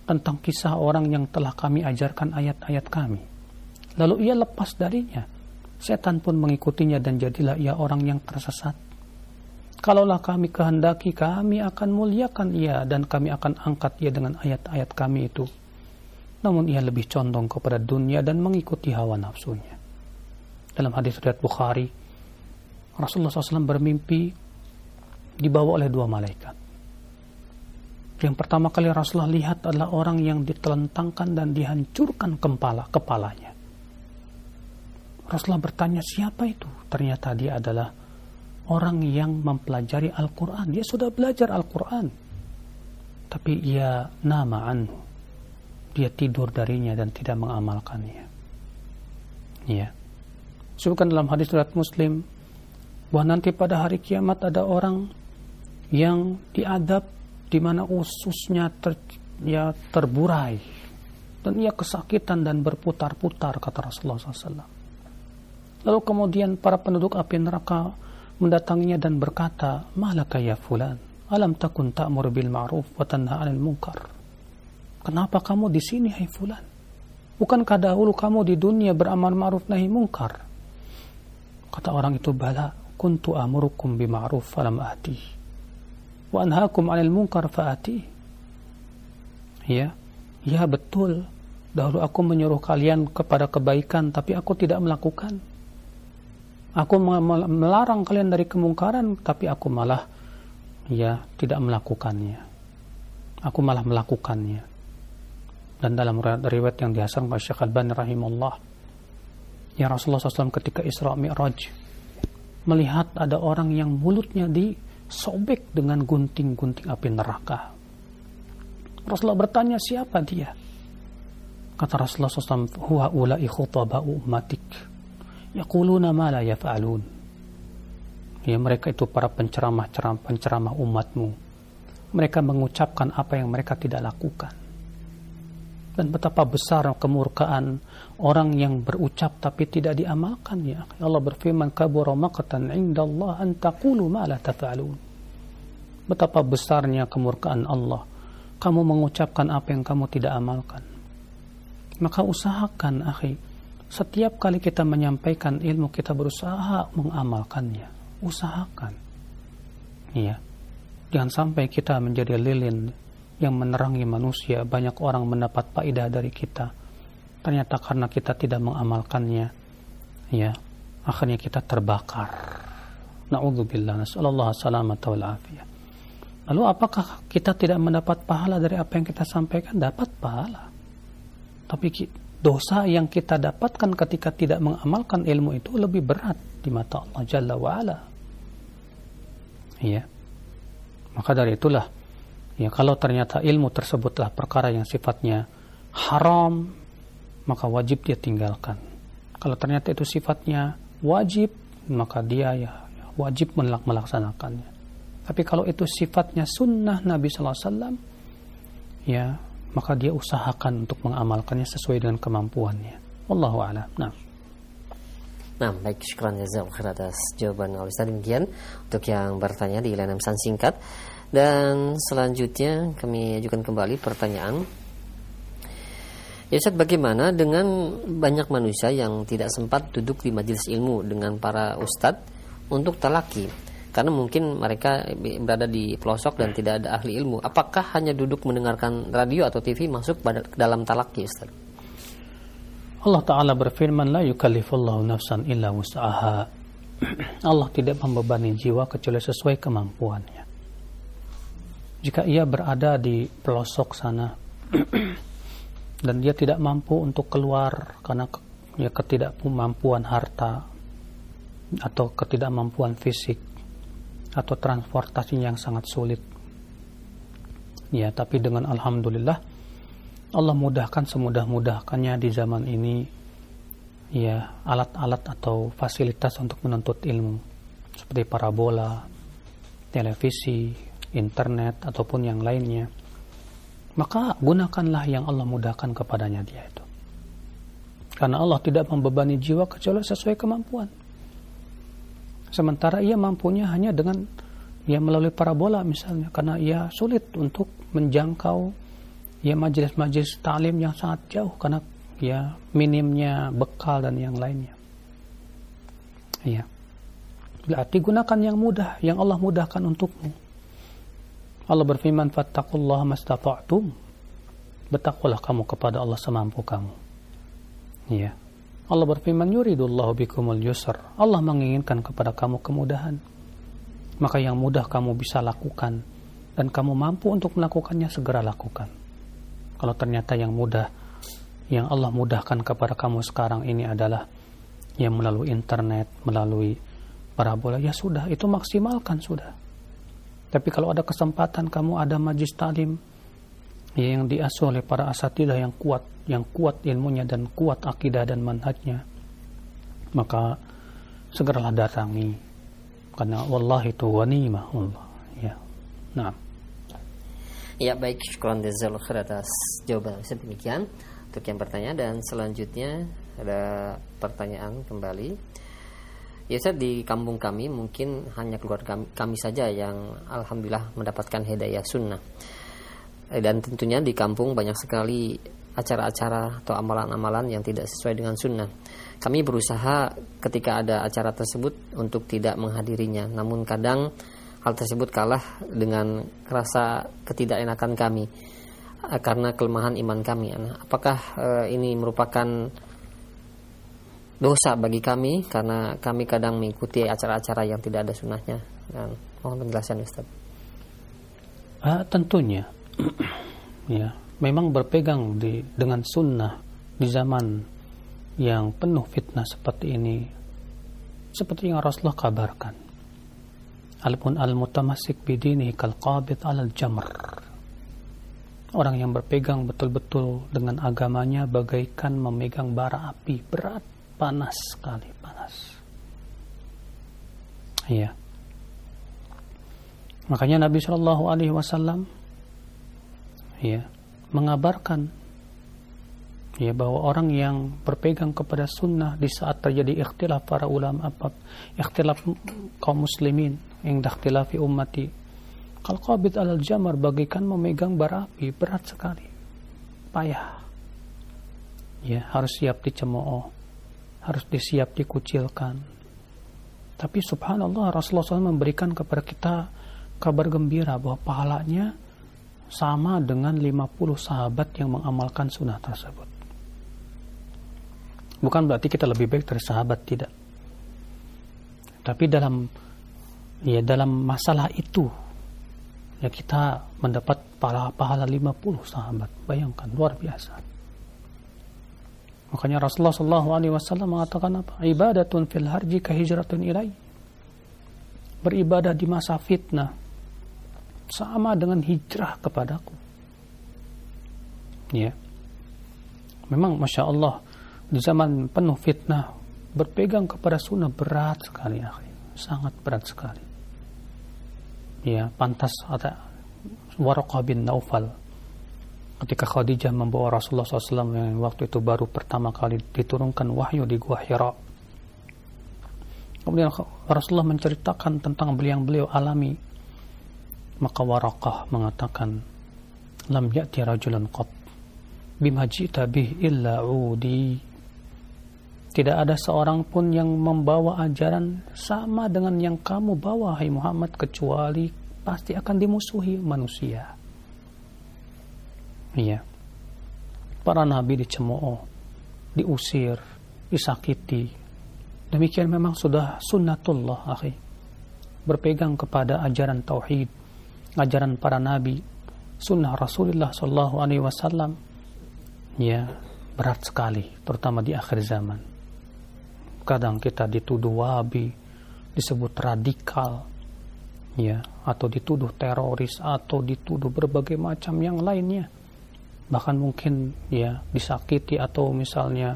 tentang kisah orang yang telah kami ajarkan ayat-ayat kami lalu ia lepas darinya setan pun mengikutinya dan jadilah ia orang yang tersesat Kalaulah kami kehendaki, kami akan muliakan ia dan kami akan angkat ia dengan ayat-ayat kami itu. Namun ia lebih condong kepada dunia dan mengikuti hawa nafsunya. Dalam hadis riwayat Bukhari, Rasulullah SAW bermimpi dibawa oleh dua malaikat. Yang pertama kali Rasulullah lihat adalah orang yang ditelentangkan dan dihancurkan kepala kepalanya. Rasulullah bertanya siapa itu? Ternyata dia adalah orang yang mempelajari Al-Quran. Dia sudah belajar Al-Quran. Tapi ia nama anhu. Dia tidur darinya dan tidak mengamalkannya. Ya. Sebutkan dalam hadis surat muslim. Bahwa nanti pada hari kiamat ada orang yang diadab di mana ususnya ter, ya, terburai dan ia kesakitan dan berputar-putar kata Rasulullah SAW. Lalu kemudian para penduduk api neraka mendatanginya dan berkata, Malaka ya fulan, alam takun ta'mur bil ma'ruf wa tanha 'anil munkar. Kenapa kamu di sini hai fulan? Bukankah dahulu kamu di dunia beramal ma'ruf nahi munkar? Kata orang itu bala, kuntu amurukum bi ma'ruf falam ati. Wa anhakum 'anil munkar faati. Ya, ya betul. Dahulu aku menyuruh kalian kepada kebaikan tapi aku tidak melakukan Aku melarang kalian dari kemungkaran, tapi aku malah ya tidak melakukannya. Aku malah melakukannya. Dan dalam riwayat yang dihasan oleh Syekh Al-Bani rahimahullah, ya Rasulullah SAW ketika Isra Mi'raj melihat ada orang yang mulutnya disobek dengan gunting-gunting api neraka. Rasulullah bertanya siapa dia? Kata Rasulullah SAW, huwa ulai khutabau umatik yaquluna ma la yaf'alun ya mereka itu para penceramah penceramah umatmu mereka mengucapkan apa yang mereka tidak lakukan dan betapa besar kemurkaan orang yang berucap tapi tidak diamalkan ya. ya Allah berfirman kabura maqtan indallah an taqulu ma la taf'alun betapa besarnya kemurkaan Allah kamu mengucapkan apa yang kamu tidak amalkan maka usahakan akhi setiap kali kita menyampaikan ilmu, kita berusaha mengamalkannya. Usahakan. ya, Jangan sampai kita menjadi lilin yang menerangi manusia. Banyak orang mendapat faidah dari kita. Ternyata karena kita tidak mengamalkannya, ya, akhirnya kita terbakar. Na'udzubillah. Nasallallahu salamata wal afiyah. Lalu apakah kita tidak mendapat pahala dari apa yang kita sampaikan? Dapat pahala. Tapi dosa yang kita dapatkan ketika tidak mengamalkan ilmu itu lebih berat di mata Allah Jalla wa'ala. Ya. Maka dari itulah, ya kalau ternyata ilmu tersebutlah perkara yang sifatnya haram, maka wajib dia tinggalkan. Kalau ternyata itu sifatnya wajib, maka dia ya wajib melaksanakannya. Tapi kalau itu sifatnya sunnah Nabi SAW ya maka dia usahakan untuk mengamalkannya sesuai dengan kemampuannya. Wallahu a'lam. Nah. Nah, baik, syukuran jazakallahu khair atas jawaban Al Ustaz. Demikian untuk yang bertanya di layanan pesan singkat. Dan selanjutnya kami ajukan kembali pertanyaan. Ya bagaimana dengan banyak manusia yang tidak sempat duduk di majelis ilmu dengan para ustadz untuk talaki? karena mungkin mereka berada di pelosok dan tidak ada ahli ilmu. Apakah hanya duduk mendengarkan radio atau TV masuk dalam ya, Ustaz? Allah Ta'ala berfirman, La yukallifullahu nafsan illa wus'aha. Allah tidak membebani jiwa kecuali sesuai kemampuannya. Jika ia berada di pelosok sana, dan dia tidak mampu untuk keluar karena ya, ketidakmampuan harta atau ketidakmampuan fisik, atau transportasi yang sangat sulit. Ya, tapi dengan alhamdulillah Allah mudahkan semudah-mudahkannya di zaman ini ya alat-alat atau fasilitas untuk menuntut ilmu seperti parabola, televisi, internet ataupun yang lainnya. Maka gunakanlah yang Allah mudahkan kepadanya dia itu. Karena Allah tidak membebani jiwa kecuali sesuai kemampuan. Sementara ia mampunya hanya dengan ya melalui parabola misalnya karena ia sulit untuk menjangkau ya majelis-majelis talim yang sangat jauh karena ya minimnya bekal dan yang lainnya. Ya. Berarti gunakan yang mudah, yang Allah mudahkan untukmu. Allah berfirman, "Fattaqullaha mastata'tum." Bertakwalah kamu kepada Allah semampu kamu. Ya. Allah berfirman yuridullahu bikumul yusr. Allah menginginkan kepada kamu kemudahan. Maka yang mudah kamu bisa lakukan dan kamu mampu untuk melakukannya segera lakukan. Kalau ternyata yang mudah yang Allah mudahkan kepada kamu sekarang ini adalah yang melalui internet, melalui parabola, ya sudah, itu maksimalkan sudah. Tapi kalau ada kesempatan kamu ada majlis talim, ya yang diasuh oleh para asatidah yang kuat, yang kuat ilmunya dan kuat akidah dan manhajnya, maka segeralah datangi karena wallahi itu wanimah Allah ya nah ya baik syukran jazakallahu atas jawaban demikian untuk yang bertanya dan selanjutnya ada pertanyaan kembali Ya Ustaz, di kampung kami mungkin hanya keluar kami, kami saja yang Alhamdulillah mendapatkan hidayah sunnah Eh, dan tentunya di kampung banyak sekali acara-acara atau amalan-amalan yang tidak sesuai dengan sunnah. Kami berusaha ketika ada acara tersebut untuk tidak menghadirinya, namun kadang hal tersebut kalah dengan rasa ketidakenakan kami eh, karena kelemahan iman kami. Nah, apakah eh, ini merupakan dosa bagi kami karena kami kadang mengikuti acara-acara yang tidak ada sunnahnya? Dan mohon penjelasan Ustaz. Ah, tentunya ya memang berpegang di dengan sunnah di zaman yang penuh fitnah seperti ini seperti yang Rasulullah kabarkan Alpun al-mutamasik bidini kal qabit al jamr orang yang berpegang betul-betul dengan agamanya bagaikan memegang bara api berat panas sekali panas iya makanya Nabi Shallallahu Alaihi Wasallam ya mengabarkan ya bahwa orang yang berpegang kepada sunnah di saat terjadi ikhtilaf para ulama apa ikhtilaf kaum muslimin yang dakhtilafi ummati qalqabit alal jamar bagikan memegang bara api berat sekali payah ya harus siap dicemooh harus disiap dikucilkan tapi subhanallah Rasulullah SAW memberikan kepada kita kabar gembira bahwa pahalanya sama dengan 50 sahabat yang mengamalkan sunnah tersebut. Bukan berarti kita lebih baik dari sahabat tidak. Tapi dalam ya dalam masalah itu ya kita mendapat pahala pahala 50 sahabat. Bayangkan luar biasa. Makanya Rasulullah Shallallahu Alaihi Wasallam mengatakan apa? Ibadatun fil harji kahijratun ilai. Beribadah di masa fitnah sama dengan hijrah kepadaku. Ya. Memang Masya Allah di zaman penuh fitnah berpegang kepada sunnah berat sekali akhir, Sangat berat sekali. Ya, pantas ada Waraqah bin Naufal ketika Khadijah membawa Rasulullah SAW yang waktu itu baru pertama kali diturunkan wahyu di Gua Hira. Kemudian Rasulullah menceritakan tentang beliau beliau alami maka Warakah mengatakan, Lam ya'ti rajulan qat, bima jita bih illa udi. Tidak ada seorang pun yang membawa ajaran sama dengan yang kamu bawa, hai Muhammad, kecuali pasti akan dimusuhi manusia. Iya. Para nabi dicemooh, diusir, disakiti. Demikian memang sudah sunnatullah, akhi. Berpegang kepada ajaran tauhid, ajaran para nabi, sunnah Rasulullah Shallallahu Alaihi Wasallam, ya berat sekali, terutama di akhir zaman. Kadang kita dituduh wabi, disebut radikal, ya atau dituduh teroris atau dituduh berbagai macam yang lainnya. Bahkan mungkin ya disakiti atau misalnya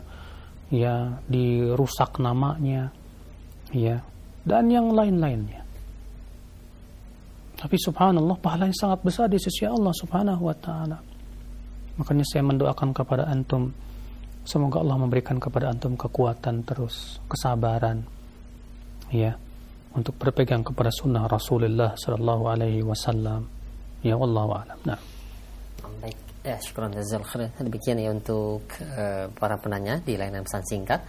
ya dirusak namanya, ya dan yang lain-lainnya. Tapi subhanallah pahala yang sangat besar di sisi Allah subhanahu wa ta'ala. Makanya saya mendoakan kepada antum. Semoga Allah memberikan kepada antum kekuatan terus, kesabaran. Ya, untuk berpegang kepada sunnah Rasulullah sallallahu alaihi wasallam. Ya Allah wa'alam. alam. Nah. Baik. Ya, syukur jazal Demikian ya untuk uh, para penanya di layanan pesan singkat.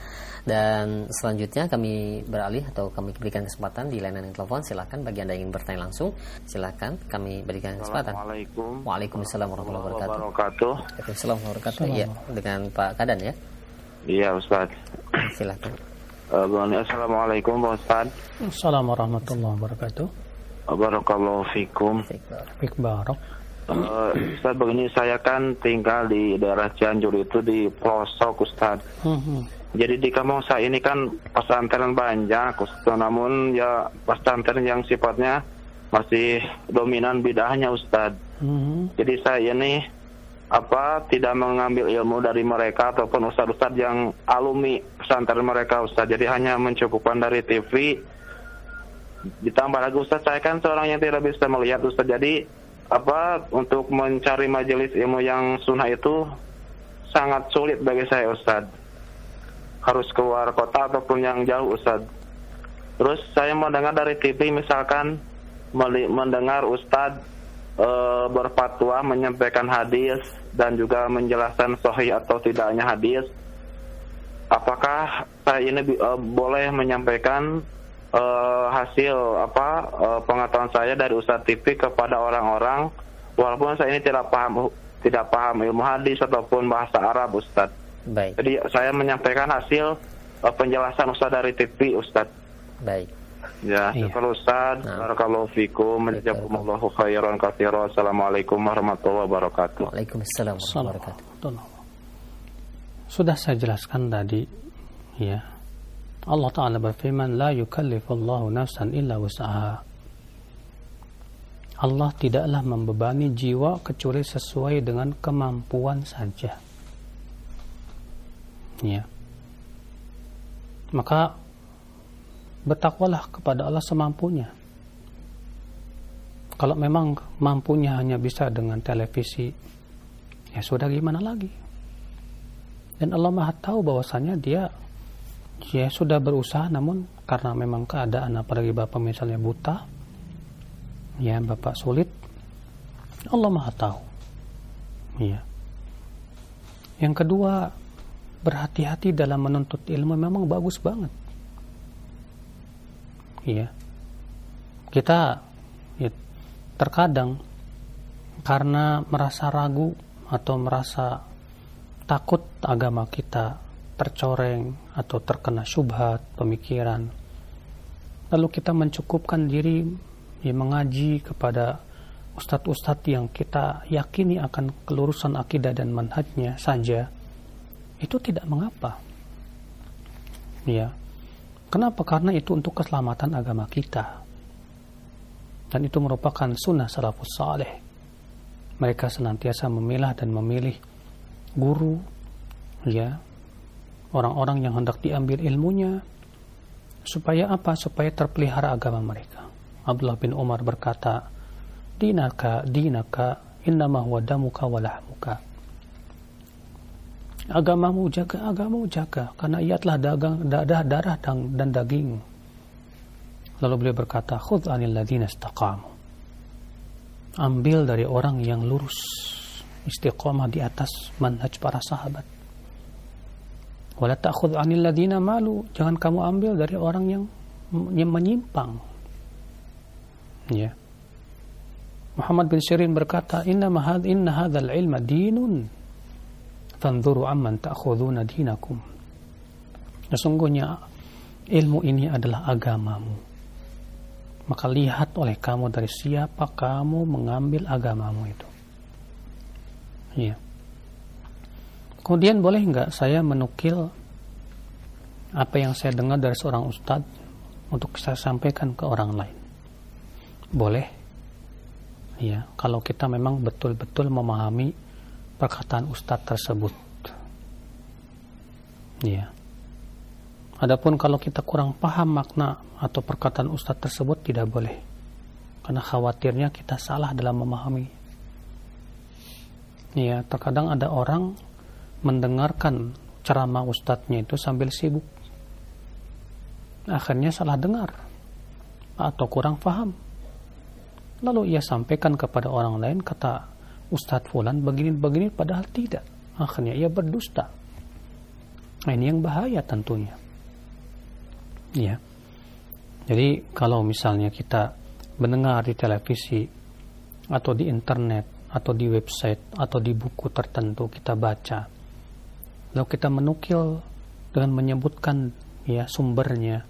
Dan selanjutnya kami beralih atau kami berikan kesempatan di layanan telepon. Silahkan bagi Anda yang ingin bertanya langsung, silahkan kami berikan kesempatan. Assalamualaikum. Waalaikumsalam warahmatullahi wabarakatuh. wabarakatuh. Waalaikumsalam warahmatullahi wabarakatuh. Iya, dengan Pak Kadan ya. Iya, Ustaz. Silahkan. Eh, Assalamualaikum Pak Ustaz. Assalamualaikum warahmatullahi wabarakatuh. Barakallahu fikum. Fik barok. Uh, Ustaz begini, saya kan tinggal di daerah Cianjur itu di pelosok Ustaz. Hmm. Jadi di kampung saya ini kan pesantren banyak Ustaz, namun ya pesantren yang sifatnya masih dominan bidahnya Ustaz. Hmm. Jadi saya ini apa tidak mengambil ilmu dari mereka ataupun ustad-ustad yang alumni pesantren mereka ustad jadi hanya mencukupkan dari TV ditambah lagi ustad saya kan seorang yang tidak bisa melihat ustad jadi apa untuk mencari majelis ilmu yang sunnah itu sangat sulit bagi saya ustad harus keluar kota ataupun yang jauh ustad terus saya mendengar dari TV misalkan mendengar ustad e, eh, berfatwa menyampaikan hadis dan juga menjelaskan sahih atau tidaknya hadis apakah saya ini e, boleh menyampaikan uh, hasil apa uh, pengetahuan saya dari Ustadz TV kepada orang-orang walaupun saya ini tidak paham tidak paham ilmu hadis ataupun bahasa Arab Ustadz. Baik. Jadi saya menyampaikan hasil uh, penjelasan Ustadz dari TV Ustadz. Baik. Ya, iya. syukur Ustaz. Nah. Barakallahu fikum. Jazakumullahu khairan katsiran. Assalamualaikum warahmatullahi wabarakatuh. Waalaikumsalam warahmatullahi wabarakatuh. Sudah saya jelaskan tadi ya Allah Ta'ala berfirman, La yukallifullahu nafsan illa usaha. Allah tidaklah membebani jiwa kecuali sesuai dengan kemampuan saja. Ya. Maka bertakwalah kepada Allah semampunya. Kalau memang mampunya hanya bisa dengan televisi, ya sudah gimana lagi? Dan Allah Maha tahu bahwasanya dia ya sudah berusaha namun karena memang keadaan apalagi bapak misalnya buta ya bapak sulit Allah maha tahu ya yang kedua berhati-hati dalam menuntut ilmu memang bagus banget ya kita ya, terkadang karena merasa ragu atau merasa takut agama kita tercoreng atau terkena syubhat pemikiran. Lalu kita mencukupkan diri ya, mengaji kepada ustadz-ustadz yang kita yakini akan kelurusan akidah dan manhajnya saja, itu tidak mengapa. Ya, kenapa? Karena itu untuk keselamatan agama kita. Dan itu merupakan sunnah salafus saleh. Mereka senantiasa memilah dan memilih guru, ya, orang-orang yang hendak diambil ilmunya supaya apa? Supaya terpelihara agama mereka. Abdullah bin Umar berkata, "Dinaka, dinaka, innama huwa damuka walahmuka Agamamu jaga, agamamu jaga, karena ia telah dagang, darah, darah dan, dan daging. Lalu beliau berkata, "Khudz anil ladzina Ambil dari orang yang lurus, istiqomah di atas manhaj para sahabat Wala ta'khudh 'anil ladina malu, jangan kamu ambil dari orang yang yang menyimpang. Ya. Muhammad bin Sirin berkata, "Inna mahad inna hadzal ilma dinun. Fanzuru amman ta'khudhuna dinakum." Sesungguhnya ilmu ini adalah agamamu. Maka lihat oleh kamu dari siapa kamu mengambil agamamu itu. Ya. Kemudian boleh nggak saya menukil apa yang saya dengar dari seorang ustadz untuk saya sampaikan ke orang lain? Boleh. Ya, kalau kita memang betul-betul memahami perkataan ustadz tersebut. Ya. Adapun kalau kita kurang paham makna atau perkataan ustadz tersebut tidak boleh. Karena khawatirnya kita salah dalam memahami. Ya, terkadang ada orang mendengarkan ceramah ustadznya itu sambil sibuk. Akhirnya salah dengar atau kurang paham. Lalu ia sampaikan kepada orang lain kata Ustadz Fulan begini-begini padahal tidak. Akhirnya ia berdusta. Nah, ini yang bahaya tentunya. Ya. Jadi kalau misalnya kita mendengar di televisi atau di internet atau di website atau di buku tertentu kita baca lalu kita menukil dengan menyebutkan ya sumbernya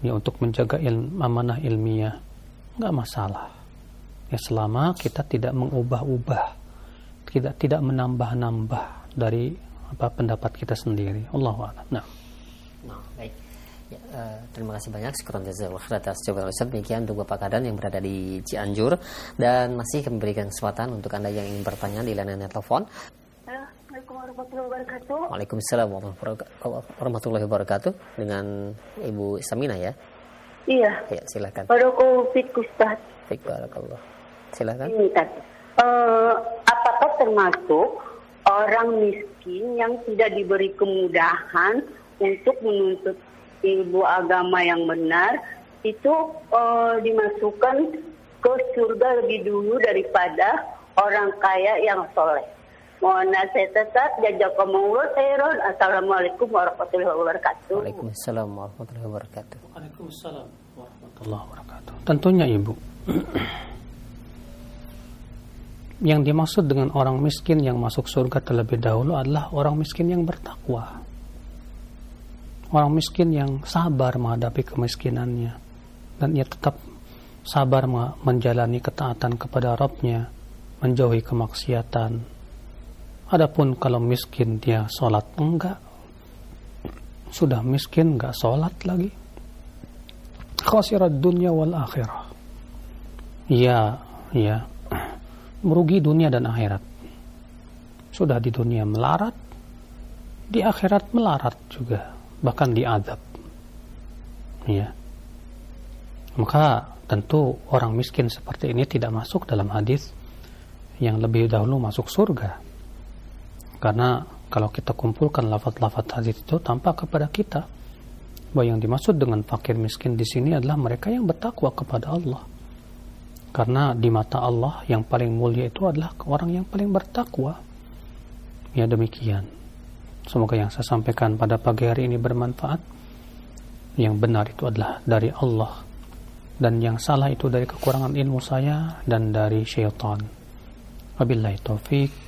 ya untuk menjaga il amanah ilmiah nggak masalah ya selama kita tidak mengubah-ubah tidak tidak menambah-nambah dari apa pendapat kita sendiri Allah nah. nah baik ya, uh, terima kasih banyak sekurang jazakallahu khair atas jawaban Ustaz demikian untuk Bapak Kadan yang berada di Cianjur dan masih memberikan kesempatan untuk Anda yang ingin bertanya di layanan telepon eh, Assalamualaikum warahmatullahi wabarakatuh. Waalaikumsalam warahmatullahi wabarakatuh. Dengan Ibu Samina ya? Iya. Ya, silakan. Barakallahu fiik Ustaz. Fiik barakallah. Silakan. Ini kan. Uh, apakah termasuk orang miskin yang tidak diberi kemudahan untuk menuntut ilmu agama yang benar itu uh, dimasukkan ke surga lebih dulu daripada orang kaya yang soleh. Mohon nasihat tetap ya Assalamualaikum warahmatullahi wabarakatuh. Waalaikumsalam warahmatullahi wabarakatuh. Waalaikumsalam warahmatullahi wabarakatuh. Tentunya Ibu. yang dimaksud dengan orang miskin yang masuk surga terlebih dahulu adalah orang miskin yang bertakwa. Orang miskin yang sabar menghadapi kemiskinannya dan ia tetap sabar menjalani ketaatan kepada Rabbnya, menjauhi kemaksiatan, Adapun kalau miskin dia sholat enggak, sudah miskin enggak sholat lagi. Khasirat dunia wal akhirah. Ya, ya, merugi dunia dan akhirat. Sudah di dunia melarat, di akhirat melarat juga, bahkan di diadab. Ya. Maka tentu orang miskin seperti ini tidak masuk dalam hadis yang lebih dahulu masuk surga karena kalau kita kumpulkan lafaz-lafaz hadis itu tampak kepada kita bahwa yang dimaksud dengan fakir miskin di sini adalah mereka yang bertakwa kepada Allah. Karena di mata Allah yang paling mulia itu adalah orang yang paling bertakwa. Ya demikian. Semoga yang saya sampaikan pada pagi hari ini bermanfaat. Yang benar itu adalah dari Allah dan yang salah itu dari kekurangan ilmu saya dan dari syaitan. Wabillahi taufiq